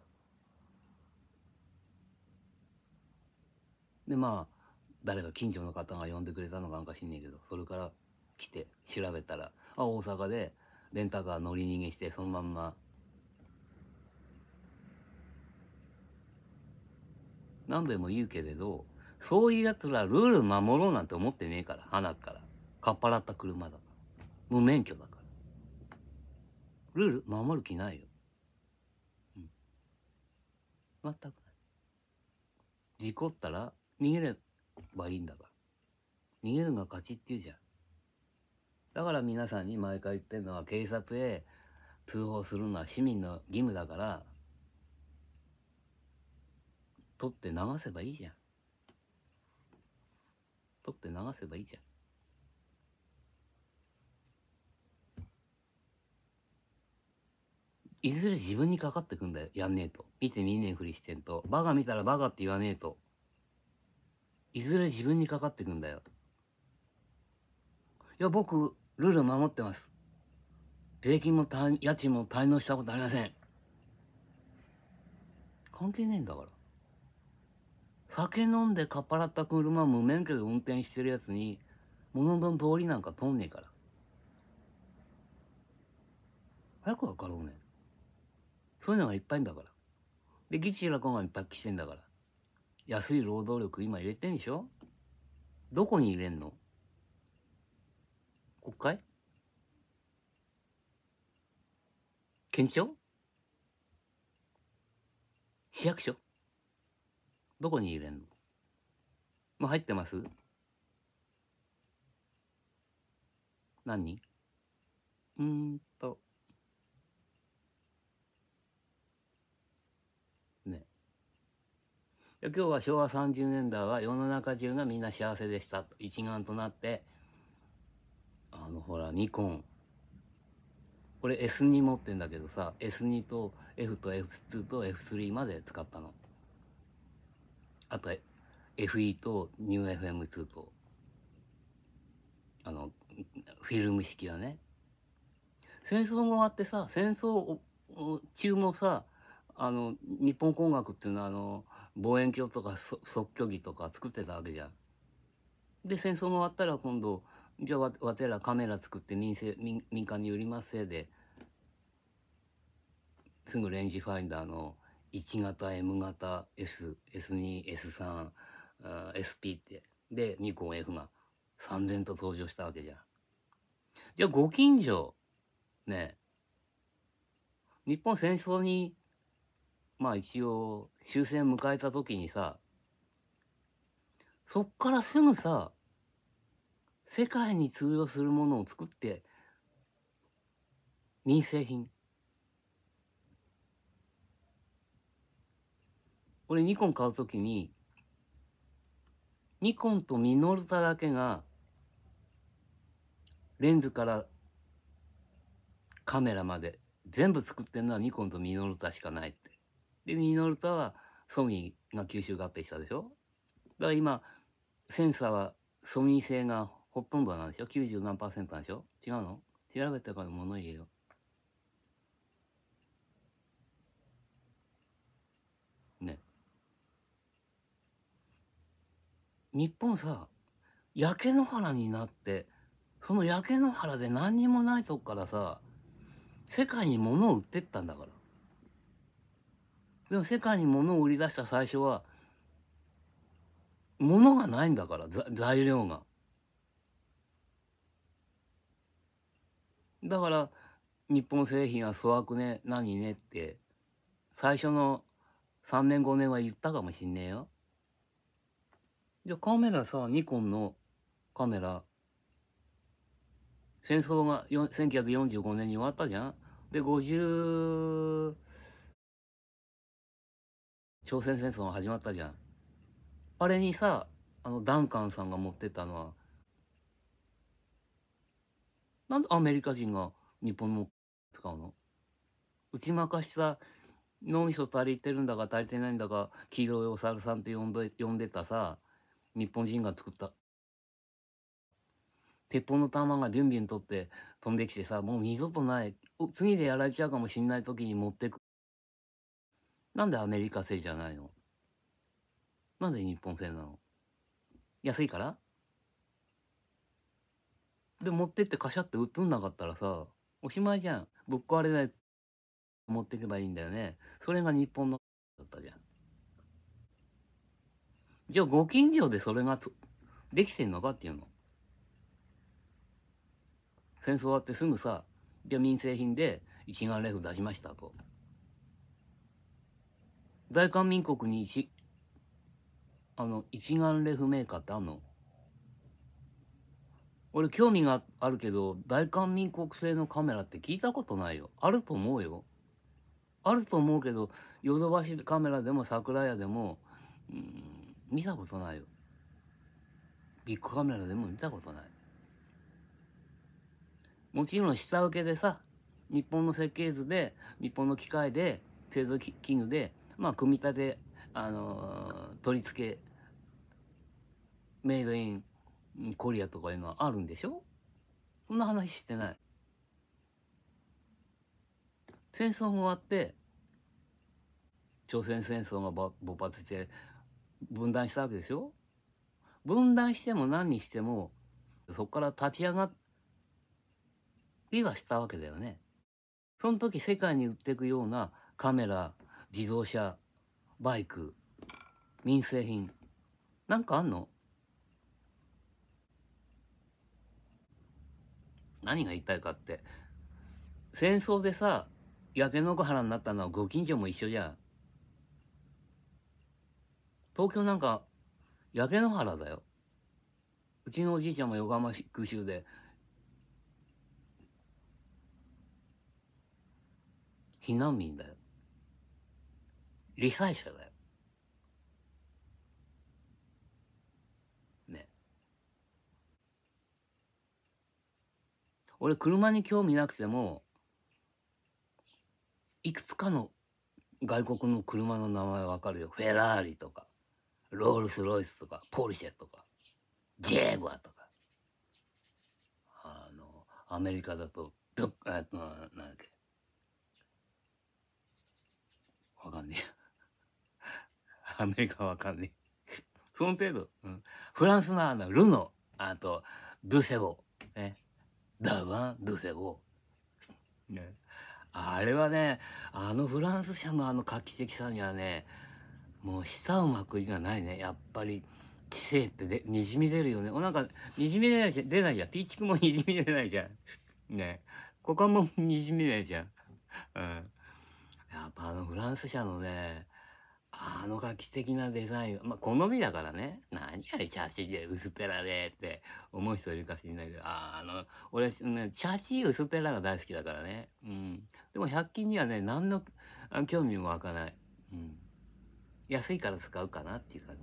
Speaker 1: でまあ誰か近所の方が呼んでくれたのかなんか知んねえけどそれから来て調べたらあ大阪でレンタカー乗り逃げしてそのまんま何んも言うけれどそういうやつらルール守ろうなんて思ってねえから花からかっぱらった車だから無免許だからルール守る気ないよ、うん、全くない事故ったら逃げればいいんだから。逃げるが勝ちっていうじゃん。だから皆さんに毎回言ってるのは警察へ通報するのは市民の義務だから、取って流せばいいじゃん。取って流せばいいじゃん。いずれ自分にかかってくんだよ、やんねえと。見て見ねえふりしてんと。バカ見たらバカって言わねえと。いずれ自分にかかってくんだよ。いや、僕、ルール守ってます。税金も家賃も滞納したことありません。関係ねえんだから。酒飲んでかっぱらった車無免許で運転してるやつに、物分通りなんか通んねえから。早くわかろうね。そういうのがいっぱいんだから。で、ギチラコンがいっぱい来てんだから。安い労働力今入れてんでしょどこに入れんの国会県庁市役所どこに入れんのもう入ってます何うんと今日は昭和30年代は世の中中がみんな幸せでした一丸となってあのほらニコンこれ S2 持ってんだけどさ S2 と F と F2 と F3 まで使ったのあと FE と NewFM2 とあのフィルム式だね戦争もあってさ戦争中もさあの日本工学っていうのはあの望遠鏡とか即距儀とか作ってたわけじゃん。で戦争が終わったら今度じゃあわてらカメラ作って民生民民間に売りますせいですぐレンジファインダーの1型 M 型 SS2S3SP ってでニコン F が三然と登場したわけじゃん。じゃあご近所ね日本戦争にまあ一応終戦迎えた時にさ、そっからすぐさ、世界に通用するものを作って、民生品。俺ニコン買う時に、ニコンとミノルタだけが、レンズからカメラまで全部作ってんのはニコンとミノルタしかない。で、ミノルタはソニーが吸収合併したでしょだから今、センサーはソニー製がほとんどなんでしょ ?90 何パーセントなんでしょ違うの調べたから物言えよ。ね。日本さ、焼け野原になって、その焼け野原で何にもないとこからさ、世界に物を売ってったんだから。でも世界に物を売り出した最初は物がないんだから材料が。だから日本製品は粗悪ね何ねって最初の3年5年は言ったかもしんねえよ。じゃカメラさニコンのカメラ戦争が1945年に終わったじゃん。で50朝鮮戦争が始まったじゃん。あれにさ、あの、ダンカンさんが持ってったのは、なんでアメリカ人が日本の使うの打ち負かしさ、脳みそ足りてるんだか足りてないんだか、黄色いお猿さんって呼んで呼んでたさ、日本人が作った。鉄砲の弾がビュンビュン取って飛んできてさ、もう二度とない、次でやられちゃうかもしんない時に持ってく。なんでアメリカ製じゃないのなぜ日本製なの安いからで持ってってカシャって映んなかったらさおしまいじゃんぶっ壊れない持ってけばいいんだよねそれが日本のだったじゃんじゃあご近所でそれができてんのかっていうの戦争終わってすぐさじゃあ民生品で一眼レフ出しましたと。大韓民国に一、あの、一眼レフメーカーってあんの俺興味があるけど、大韓民国製のカメラって聞いたことないよ。あると思うよ。あると思うけど、ヨドバシカメラでも桜屋でも、うん、見たことないよ。ビッグカメラでも見たことない。もちろん下請けでさ、日本の設計図で、日本の機械で、製造器具で、まあ、組み立て、あのー、取り付け、メイドインコリアとかいうのはあるんでしょそんな話してない。戦争も終わって、朝鮮戦争が勃発して分断したわけでしょ分断しても何にしても、そこから立ち上がりはしたわけだよね。その時世界に売っていくようなカメラ、自動車バイク民生品なんかあんの何が言いたいかって戦争でさ焼け野原になったのはご近所も一緒じゃん東京なんか焼け野原だようちのおじいちゃんも横浜空襲で避難民だよ理解者だよ。ね。俺、車に興味なくても、いくつかの外国の車の名前わかるよ。フェラーリとか、ロールス・ロイスとか、ポルシェとか、ジェーグアとか。あの、アメリカだと、どっ、えっと、なんだっけ。わかんねえ。アメリカわかんねえ。その程度。うん、フランスのあの、ルノ、あと、ドゥセボ。ね。ダーバン、ドゥセボ。ね。あれはね、あのフランス社のあの画期的さにはね、もう舌を巻く以がないね。やっぱり、知性ってで、にじみ出るよね。おなんか、にじみ出ないじゃん。出ないじゃん。ピーチクもにじみ出ないじゃん。ね。股間もにじみ出ないじゃん。うん。やっぱあのフランス社のね、あの画期的なデザインは、まあ、好みだからね。何あれ、チャーシーで薄っぺらでって思う人いるか知んないけど、ああの、俺、ね、チャーシー薄っぺらが大好きだからね。うん。でも、100均にはね、何の興味も湧かない。うん。安いから使うかなっていう感じ。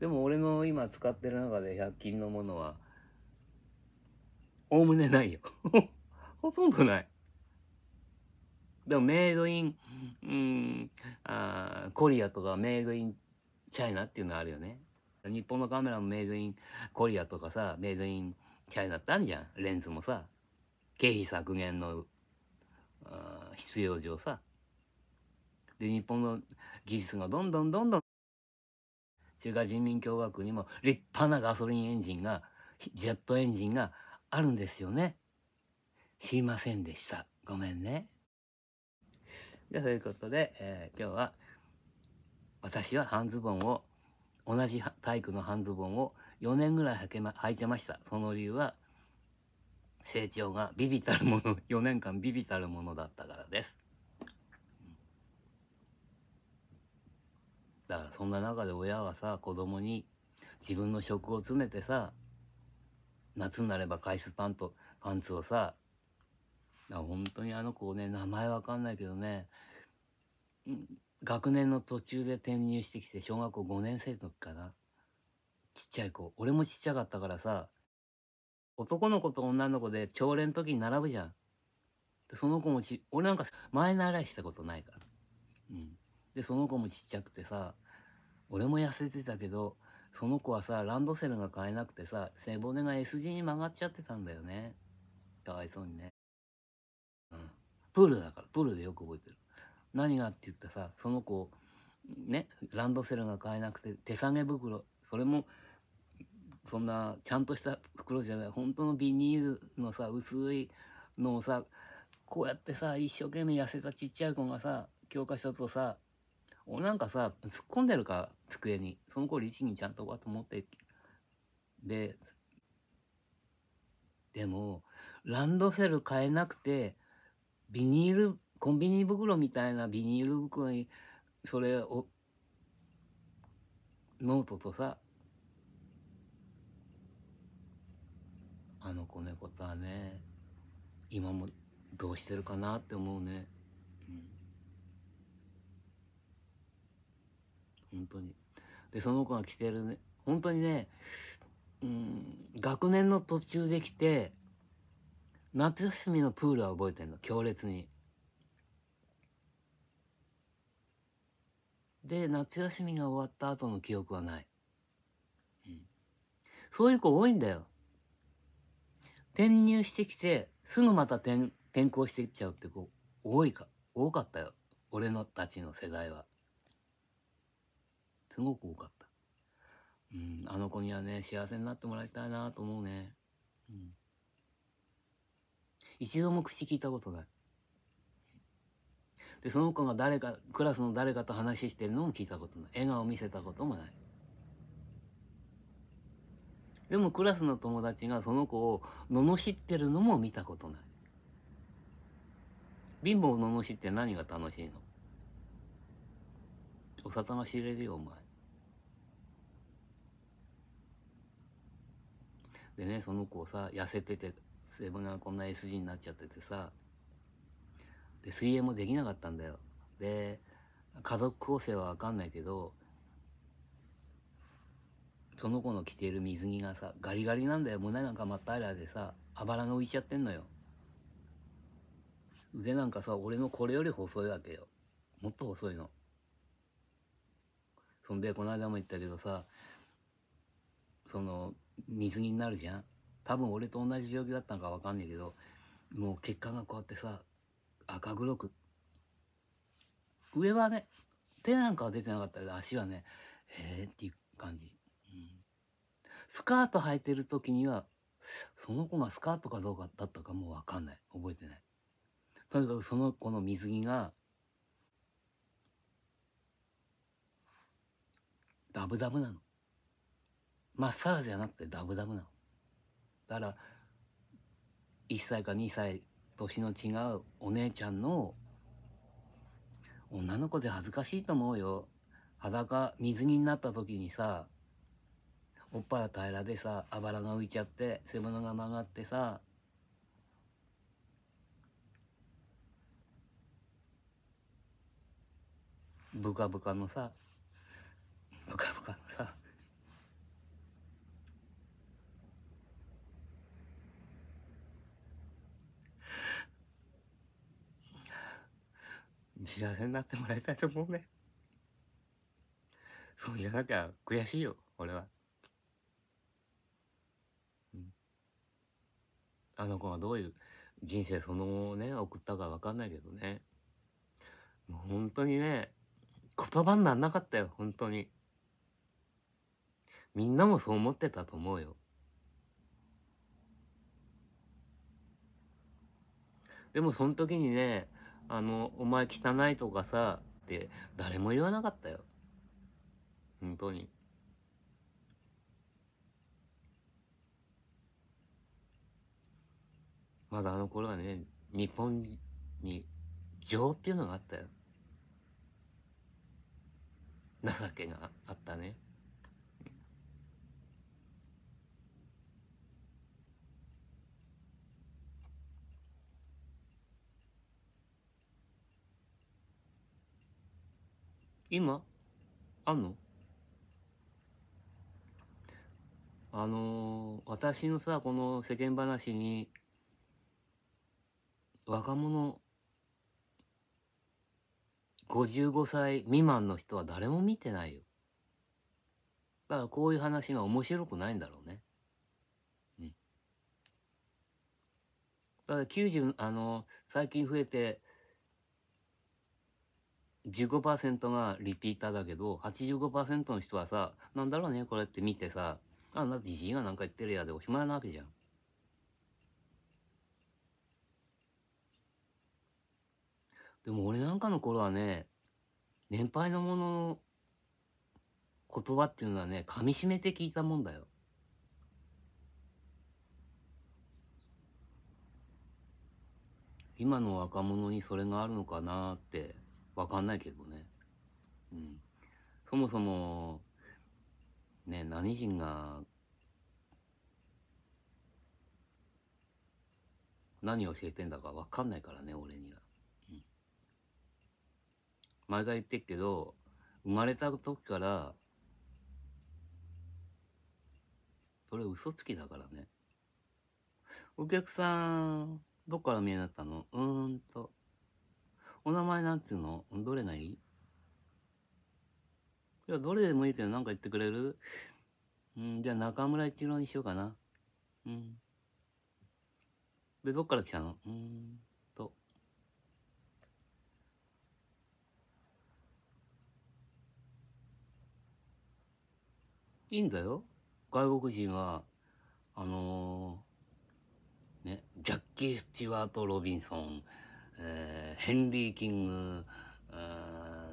Speaker 1: でも、俺の今使ってる中で100均のものは、おおむねないよ。ほとんどない。でもメイドイン、うん、あコリアとかメイドインチャイナっていうのあるよね。日本のカメラもメイドインコリアとかさ、メイドインチャイナってあるじゃん。レンズもさ、経費削減のあ必要上さ。で、日本の技術がどんどんどんどん、中華人民共和国にも立派なガソリンエンジンが、ジェットエンジンがあるんですよね。知りませんでした。ごめんね。じゃあ、そういうことで、えー、今日は、私は半ズボンを、同じ体育の半ズボンを4年ぐらい履け、ま、履いてました。その理由は、成長がビビたるもの、4 年間ビビたるものだったからです。だからそんな中で親はさ、子供に自分の職を詰めてさ、夏になればカイスパンと、パンツをさ、本当にあの子ね、名前わかんないけどね、学年の途中で転入してきて、小学校5年生の時かな。ちっちゃい子。俺もちっちゃかったからさ、男の子と女の子で朝礼の時に並ぶじゃん。でその子もち、俺なんか前習いしたことないから。うん。で、その子もちっちゃくてさ、俺も痩せてたけど、その子はさ、ランドセルが買えなくてさ、背骨が S 字に曲がっちゃってたんだよね。かわいそうにね。プールだからプールでよく覚えてる何がって言ったさその子ねランドセルが買えなくて手提げ袋それもそんなちゃんとした袋じゃない本当のビニールのさ薄いのをさこうやってさ一生懸命痩せたちっちゃい子がさ教科書とさおなんかさ突っ込んでるか机にその子律にちゃんとこうとってってででもランドセル買えなくてビニール、コンビニ袋みたいなビニール袋に、それを、ノートとさ、あの子猫とはね、今もどうしてるかなって思うね。うん。本当に。で、その子が着てるね、本当にね、うん、学年の途中で来て、夏休みのプールは覚えてんの強烈にで夏休みが終わった後の記憶はない、うん、そういう子多いんだよ転入してきてすぐまた転転校していっちゃうって子多いか多かったよ俺のたちの世代はすごく多かったうんあの子にはね幸せになってもらいたいなと思うねうん一度も口聞いたことない。で、その子が誰か、クラスの誰かと話してるのも聞いたことない。笑顔見せたこともない。でもクラスの友達がその子を罵ってるのも見たことない。貧乏を罵って何が楽しいのお沙汰が知れるよ、お前。でね、その子さ、痩せてて、セブがこんな SG になっちゃっててさで水泳もできなかったんだよで家族構成は分かんないけどその子の着ている水着がさガリガリなんだよ胸なんかまったあらでさあばらが浮いちゃってんのよ腕なんかさ俺のこれより細いわけよもっと細いのそんでこの間も言ったけどさその水着になるじゃん多分俺と同じ病気だったのかわかんないけどもう血管がこうやってさ赤黒く上はね手なんかは出てなかったけど足はねええっていう感じ、うん、スカート履いてる時にはその子がスカートかどうかだったかもうわかんない覚えてないとにかくその子の水着がダブダブなのマッサージじゃなくてダブダブなのだから1歳か2歳年の違うお姉ちゃんの女の子で恥ずかしいと思うよ裸水着になった時にさおっぱいは平らでさあばらが浮いちゃって背骨が曲がってさブカブカのさブカブカの幸せになってもらいたいと思うね。そうじゃなきゃ悔しいよ、俺は。うん。あの子はどういう人生そのね、送ったかわかんないけどね。もう本当にね、言葉にならなかったよ、本当に。みんなもそう思ってたと思うよ。でもその時にね、あの、お前汚いとかさ、って誰も言わなかったよ。本当に。まだあの頃はね、日本に情っていうのがあったよ。情けがあったね。今あんのあのー、私のさこの世間話に若者55歳未満の人は誰も見てないよ。だからこういう話が面白くないんだろうね。うん。だから90、あの、最近増えて15%がリピーターだけど、85%の人はさ、なんだろうね、これって見てさ、あ、な、じじいがなんか言ってるやでおしまいなわけじゃん。でも俺なんかの頃はね、年配の者の言葉っていうのはね、噛み締めて聞いたもんだよ。今の若者にそれがあるのかなってわかんないけどね。うん。そもそも、ね、何人が、何を教えてんだかわかんないからね、俺には。うん。毎回言ってっけど、生まれた時から、それ嘘つきだからね。お客さん、どっから見えなったのうーんと。お名前なんていうのどれないいや、どれでもいいけど、なんか言ってくれるうん、じゃあ中村一郎にしようかな。うん。で、どっから来たのうーんと。いいんだよ。外国人は、あのー、ね、ジャッキー・スチュワート・ロビンソン。えー、ヘンリー・キング、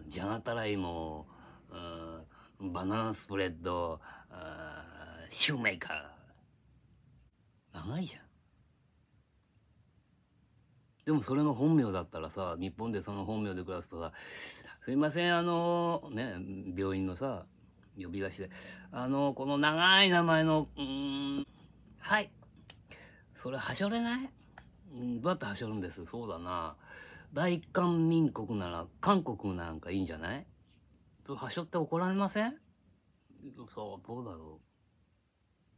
Speaker 1: ジャガタライモ、バナナスプレッド、シューメーカー。長いじゃん。でもそれの本名だったらさ、日本でその本名で暮らすとさ、すいません、あの、ね、病院のさ、呼び出しで、あの、この長い名前の、うん、はい。それ、はしょれないどうやって走るんですそうだな。大韓民国なら韓国なんかいいんじゃないはしょって怒られませんそう、どうだろ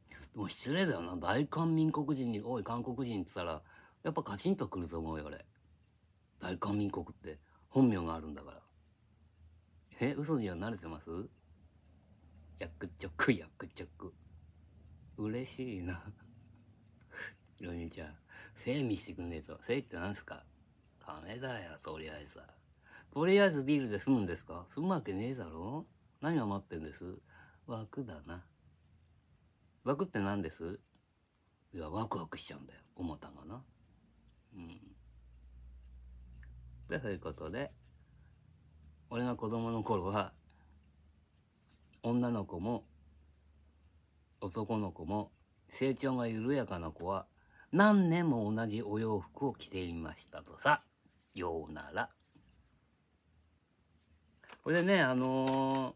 Speaker 1: う。でも失礼だよな。大韓民国人に、おい、韓国人って言ったら、やっぱカチンとくると思うよ、俺。大韓民国って本名があるんだから。え、嘘には慣れてますやくちょくやくちょく。嬉しいな。ロニーちゃん。せい見してくんねえと。せいって何すか金だよ、とりあえずは。とりあえずビールで済むんですか済むわけねえだろ何を待ってんです枠だな。枠って何ですいや、ワクワクしちゃうんだよ。思ったがな。うん。で、そういうことで、俺が子供の頃は、女の子も、男の子も、成長が緩やかな子は、何年も同じお洋服を着ていましたとさ、ようなら。これね、あの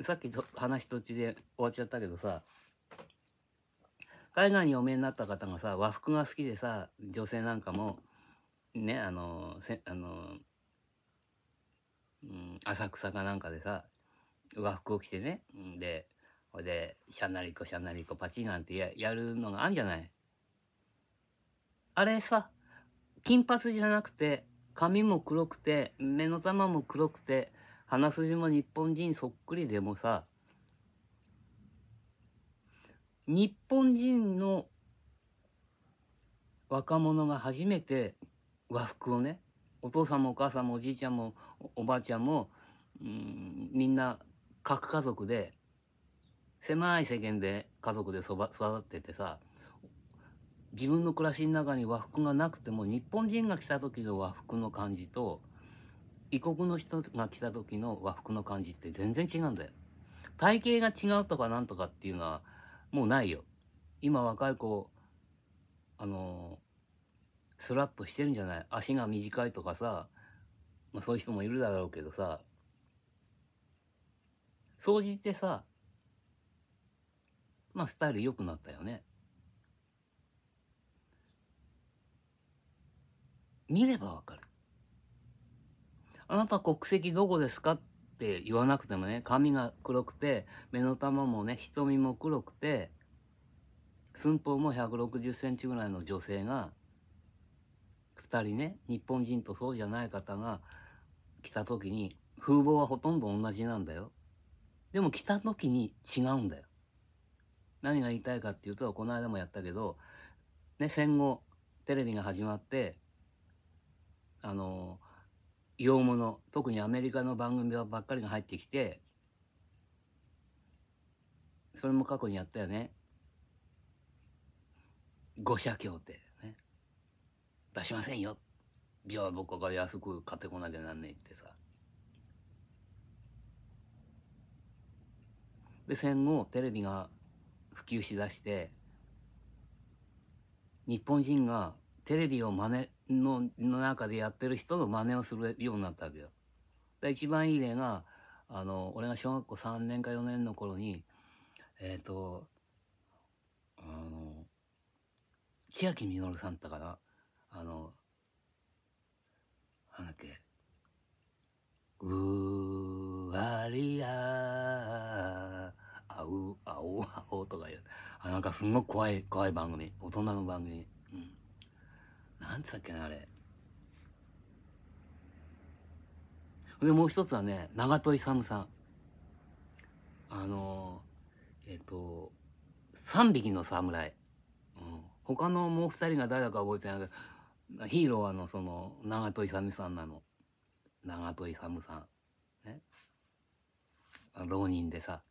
Speaker 1: ー、さっきと話途中で終わっちゃったけどさ、海外にお見えになった方がさ、和服が好きでさ、女性なんかも、ね、あのー、あのー、うん、浅草かなんかでさ、和服を着てね、で、ほれで、シャナリコシャナリコパチンなんてやるのがあるんじゃないあれさ、金髪じゃなくて、髪も黒くて、目の玉も黒くて、鼻筋も日本人そっくりでもさ、日本人の若者が初めて和服をね、お父さんもお母さんもおじいちゃんもおばあちゃんも、んみんな核家族で、狭い世間で家族でそば育っててさ、自分の暮らしの中に和服がなくても日本人が来た時の和服の感じと異国の人が来た時の和服の感じって全然違うんだよ。体型が違うとかなんとかっていうのはもうないよ。今若い子、あのスラッとしてるんじゃない足が短いとかさ、まあ、そういう人もいるだろうけどさ、掃除ってさ、まあスタイル良くなったよね。見ればわかる。あなた国籍どこですかって言わなくてもね、髪が黒くて、目の玉もね、瞳も黒くて、寸法も160センチぐらいの女性が、2人ね、日本人とそうじゃない方が来た時に、風貌はほとんど同じなんだよ。でも来た時に違うんだよ。何が言いたいかっていうと、この間もやったけど、ね、戦後、テレビが始まって、あの洋物特にアメリカの番組ばっかりが入ってきてそれも過去にやったよね五社協定ね出しませんよじゃあ僕が安く買ってこなきゃなんねえってさで戦後テレビが普及しだして日本人がテレビを真似のの中でやってる人の真似をするようになったわけよ。で一番いい例があの俺が小学校3年か4年の頃にえっ、ー、とあの千秋実さんだからあのなんだっけ「うわりやあうあおあお」とか言うあなんかすんごく怖い怖い番組大人の番組。なんつったっけなあれでもう一つはね長戸勇さんあのー、えっ、ー、と3匹の侍、うん、他のもう2人が誰だか覚えてないけどヒーローはのその長戸勇さんなの長戸勇さんね浪人でさ、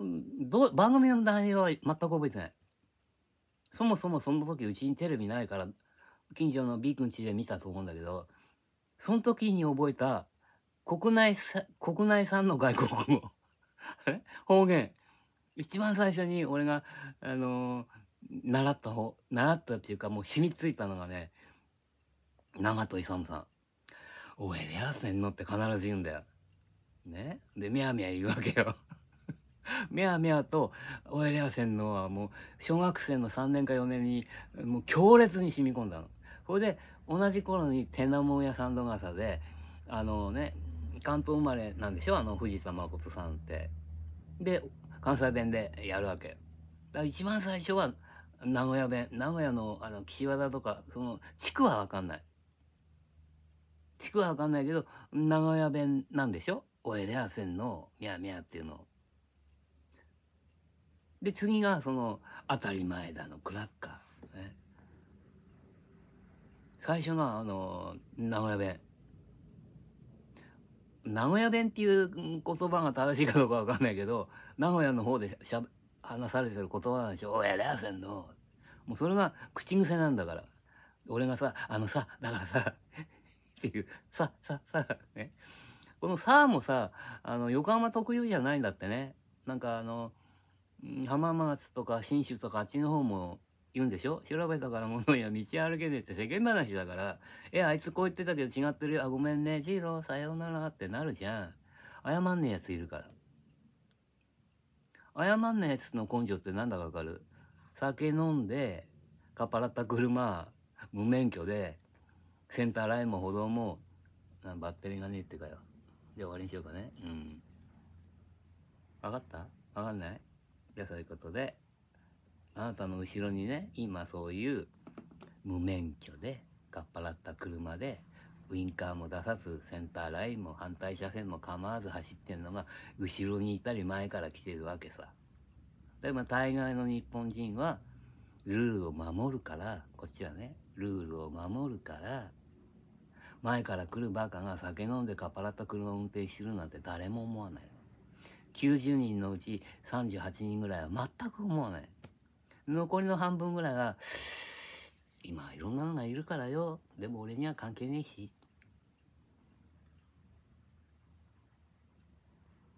Speaker 1: うん、ど番組の内容は全く覚えてないそもそもその時うちにテレビないから、近所の B 君ちで見たと思うんだけど、その時に覚えた国内さ、国内産の外国語。方言。一番最初に俺が、あのー、習った方、習ったっていうかもう染みついたのがね、長門勇さん。おい、出やせんのって必ず言うんだよ。ねで、みやみや言うわけよ。みゃーみゃーと、おいレアせんのはもう、小学生の3年か4年に、もう強烈に染み込んだの。それで、同じ頃に天南門やドガサで、あのね、関東生まれなんでしょあの、藤田誠さんって。で、関西弁でやるわけ。だ一番最初は、名古屋弁、名古屋の、あの、岸和田とか、その、地区はわかんない。地区はわかんないけど、名古屋弁なんでしょおいレアせんの、みゃみゃっていうの。で次がその当たり前だのクラッカー、ね、最初のあの名古屋弁名古屋弁っていう言葉が正しいかどうかわかんないけど名古屋の方でしゃ話されてる言葉なんでしょ「おやれやせんの」もうそれが口癖なんだから俺がさ「あのさだからさ」っていう「さささ」ねこの「さ」もさあの横浜特有じゃないんだってねなんかあの浜松とか信州とかあっちの方も言うんでしょ調べたからものや道歩けねえって世間話だから、え、あいつこう言ってたけど違ってるよ。あ、ごめんね。ジーロー、さようならってなるじゃん。謝んねえやついるから。謝んねえやつの根性ってなんだかわかる酒飲んで、かっぱらった車、無免許で、センターラインも歩道も、なバッテリーがねえってかよ。じゃあ終わりにしようかね。うん。わかったわかんないでそういうことであなたの後ろにね今そういう無免許でかっぱらった車でウインカーも出さずセンターラインも反対車線も構わず走ってんのが後ろにいたり前から来てるわけさ。でも大概の日本人はルールを守るからこっちはねルールを守るから前から来るバカが酒飲んでかっぱらった車を運転してるなんて誰も思わない。90人のうち38人ぐらいは全く思わない。残りの半分ぐらいが、今いろんなのがいるからよ。でも俺には関係ねえし。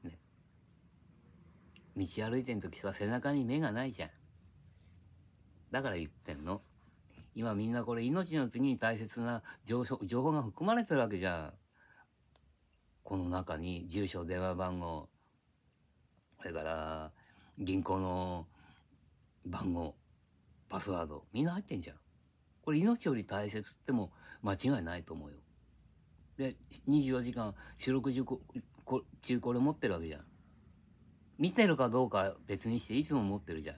Speaker 1: ね。道歩いてん時さ、背中に目がないじゃん。だから言ってんの。今みんなこれ命の次に大切な情報が含まれてるわけじゃん。この中に住所、電話番号、それから銀行の番号パスワードみんな入ってんじゃんこれ命より大切っても間違いないと思うよで24時間録中時中これ持ってるわけじゃん見てるかどうか別にしていつも持ってるじゃん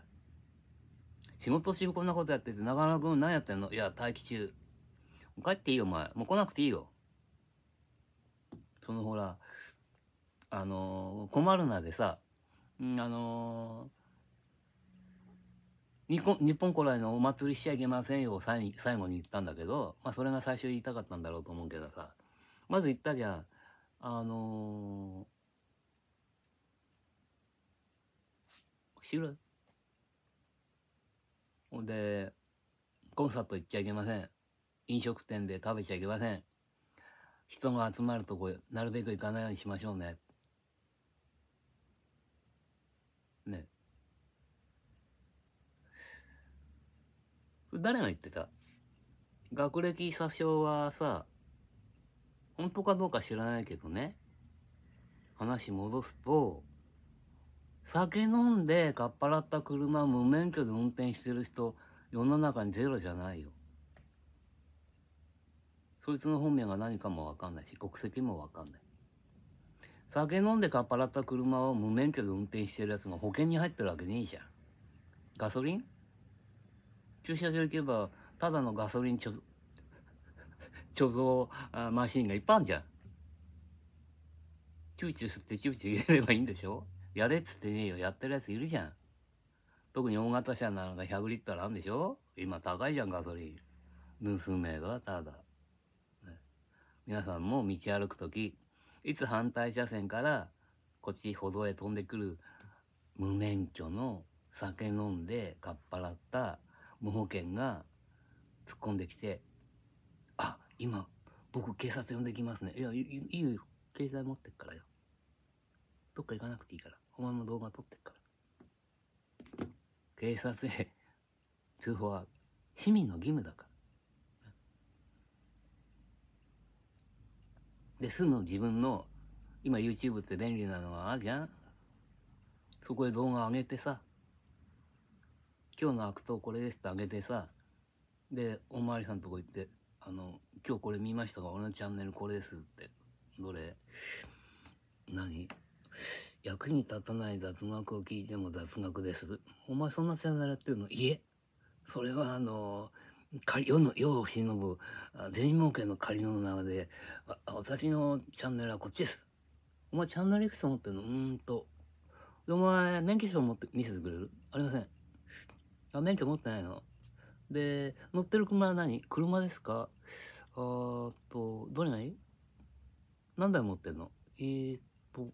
Speaker 1: 仕事中こんなことやってて長野君何やってんのいや待機中帰っていいよお前もう来なくていいよそのほらあのー、困るなでさあのー、日本、日本古来のお祭りしちゃいけませんよを最最後に言ったんだけど、まあそれが最初言いたかったんだろうと思うけどさ、まず言ったじゃん。あのー、白ほんで、コンサート行っちゃいけません。飲食店で食べちゃいけません。人が集まるとこ、なるべく行かないようにしましょうね。誰が言ってた学歴詐称はさ、本当かどうか知らないけどね、話戻すと、酒飲んでかっぱらった車無免許で運転してる人、世の中にゼロじゃないよ。そいつの本名が何かもわかんないし、国籍もわかんない。酒飲んでかっぱらった車を無免許で運転してるやつが保険に入ってるわけねえじゃん。ガソリン駐車場行けば、ただのガソリン貯 蔵あマシンがいっぱいあるじゃん。チューチュー吸ってチューチュー入れればいいんでしょやれっつってねえよ。やってるやついるじゃん。特に大型車なのが100リットルあるんでしょ今高いじゃん、ガソリン。盗めがただ。皆さんも道歩くとき、いつ反対車線からこっち歩道へ飛んでくる無免許の酒飲んでかっぱらった無保険が突っ込んできて「あ今僕警察呼んできますね」いや「いいよ携帯持ってっからよ」「どっか行かなくていいからお前も動画撮ってっから」警察へ通報は市民の義務だから。で、すぐ自分の、今 YouTube って便利なのがあるじゃんそこへ動画上げてさ、今日の悪党これですってあげてさ、で、おまわりさんとこ行って、あの、今日これ見ましたが、俺のチャンネルこれですって。どれ何役に立たない雑学を聞いても雑学です。お前そんなチャンネルやってるのいえ、それはあの、世の世を忍ぶ銭儲けの仮の名で私のチャンネルはこっちです。お前チャンネルいくつ持ってるのうーんと。お前免許証持って見せてくれるありません。あ、免許持ってないの。で、乗ってる車は何車ですかあーっと、どれない何台持ってんのえー、っと、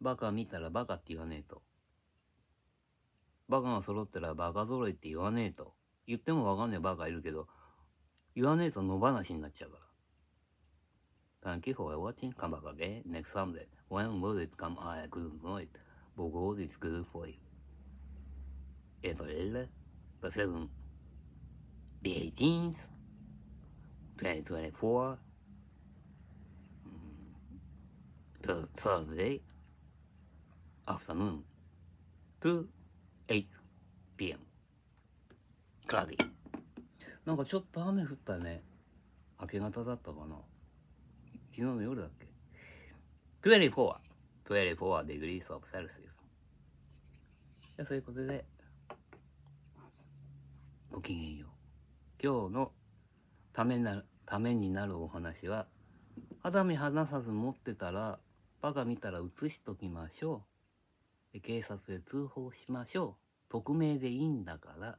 Speaker 1: バカ見たらバカって言わねえと。バカが揃ったらバカ揃いって言わねえと。言ってもわかんねえバカいるけど、言わねえと野放しになっちゃうから。短期法は終わっちんかばかげ、ネクサムで。When will it come? I couldn't know it. But God is good for it. April the 7th, the 18th, 2024, the Thursday afternoon to 8 p.m. cloudy. なんかちょっと雨降ったね。明け方だったかな。昨日の夜だっけ24 24 degrees of Celsius じゃそういうことでごきげんよう今日のためなためになるお話は肌身離さず持ってたらバカ見たら写しときましょうで警察へ通報しましょう匿名でいいんだから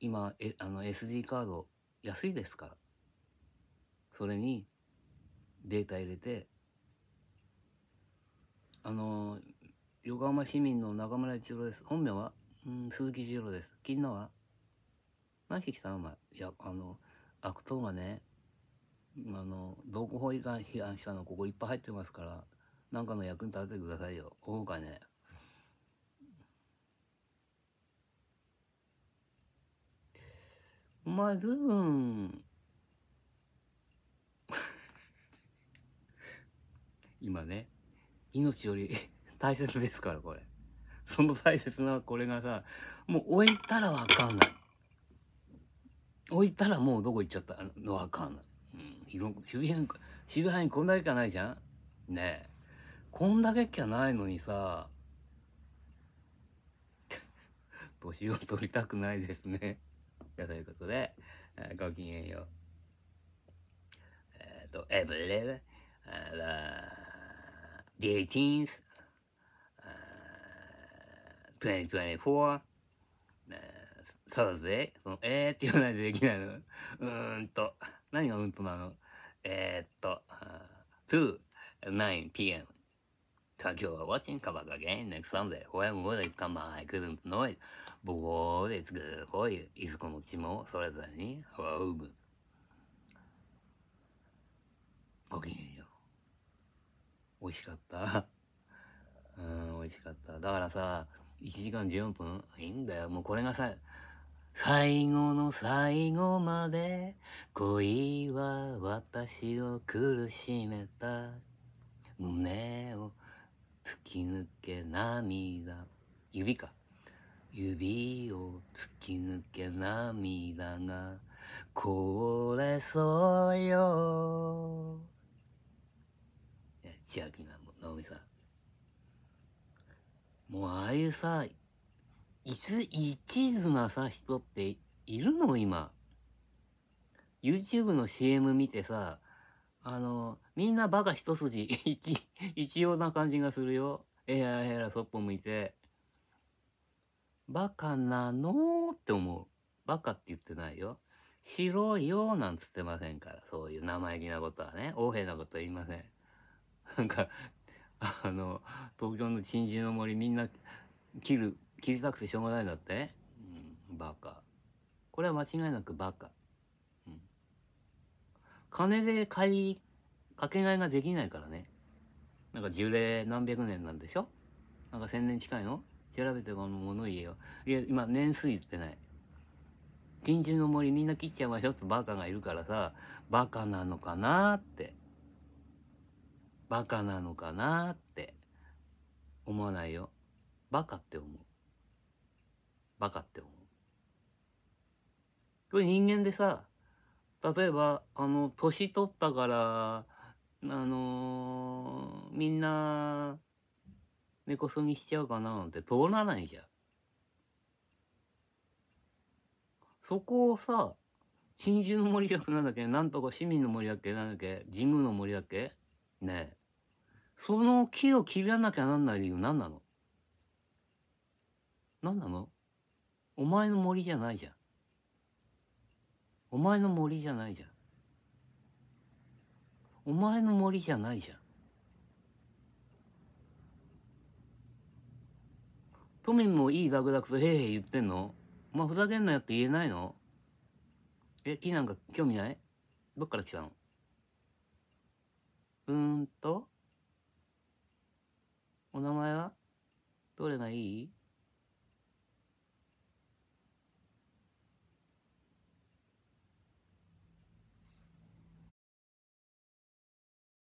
Speaker 1: 今えあの SD カード安いですからそれにデータ入れてあの横浜市民の中村一郎です本名はうん鈴木一郎です金のは何匹さんお前いやあの悪党がねあの道交法違反批判したのここいっぱい入ってますからなんかの役に立ててくださいよ思うかねまあ、ずいぶん今ね命より 大切ですからこれその大切なこれがさもう置いたらわかんない置いたらもうどこ行っちゃったのわかんない、うん、広周辺周辺こんだけしかないじゃんねえこんだけしかないのにさ 年を取りたくないですね ということで、えごきげんようえっ、ー、とエブレブあら the 18th, uh, 2024, uh, Thursday? その、えーって言わないとできないの。うーんと。何がうんとなのえー、っと、to 9pm. Tokyo e watching come back again next Sunday. When w u l l it come back? I couldn't know it. But what is good for you? いずこの地もそれぞれに home. ごきげん美味しかった。うん、美味しかった。だからさ、1時間14分いいんだよ。もうこれがさ、最後の最後まで
Speaker 2: 恋
Speaker 1: は私を苦しめた胸を突き抜け涙指か指を突き抜け涙がこれそうよ千秋な直美さん。もうああいうさ、いつ、一途なさ、人っているの今。YouTube の CM 見てさ、あの、みんなバカ一筋、一、一様な感じがするよ。えらえらそっぽ向いて。バカなのって思う。バカって言ってないよ。白いよなんつってませんから、そういう生意気なことはね、横柄なことは言いません。なんか、あの、東京の珍獣の森みんな切る、切りたくてしょうがないんだって。うん、バカ。これは間違いなくバカ。うん。金で買い、かけがいができないからね。なんか樹齢何百年なんでしょなんか千年近いの調べてこの物言えよ。いや、今年数言ってない。珍獣の森みんな切っちゃいましょってバカがいるからさ、バカなのかなって。バカなのかなって思わないよ。バカって思う。バカって思う。これ人間でさ、例えば、あの、年取ったから、あのー、みんな、根こそぎしちゃうかななんて通らないじゃん。そこをさ、真珠の森だっけなんだっけなんとか市民の森だっけなんだっけ神宮の森だっけねえ。その木を切らなきゃなんない理由何なの何なのお前の森じゃないじゃん。お前の森じゃないじゃん。お前の森じゃないじゃん。都民もいいダクダクと、へいへい言ってんのお前ふざけんなよって言えないのえ、木なんか興味ないどっから来たのうーんとお名前はどれがいい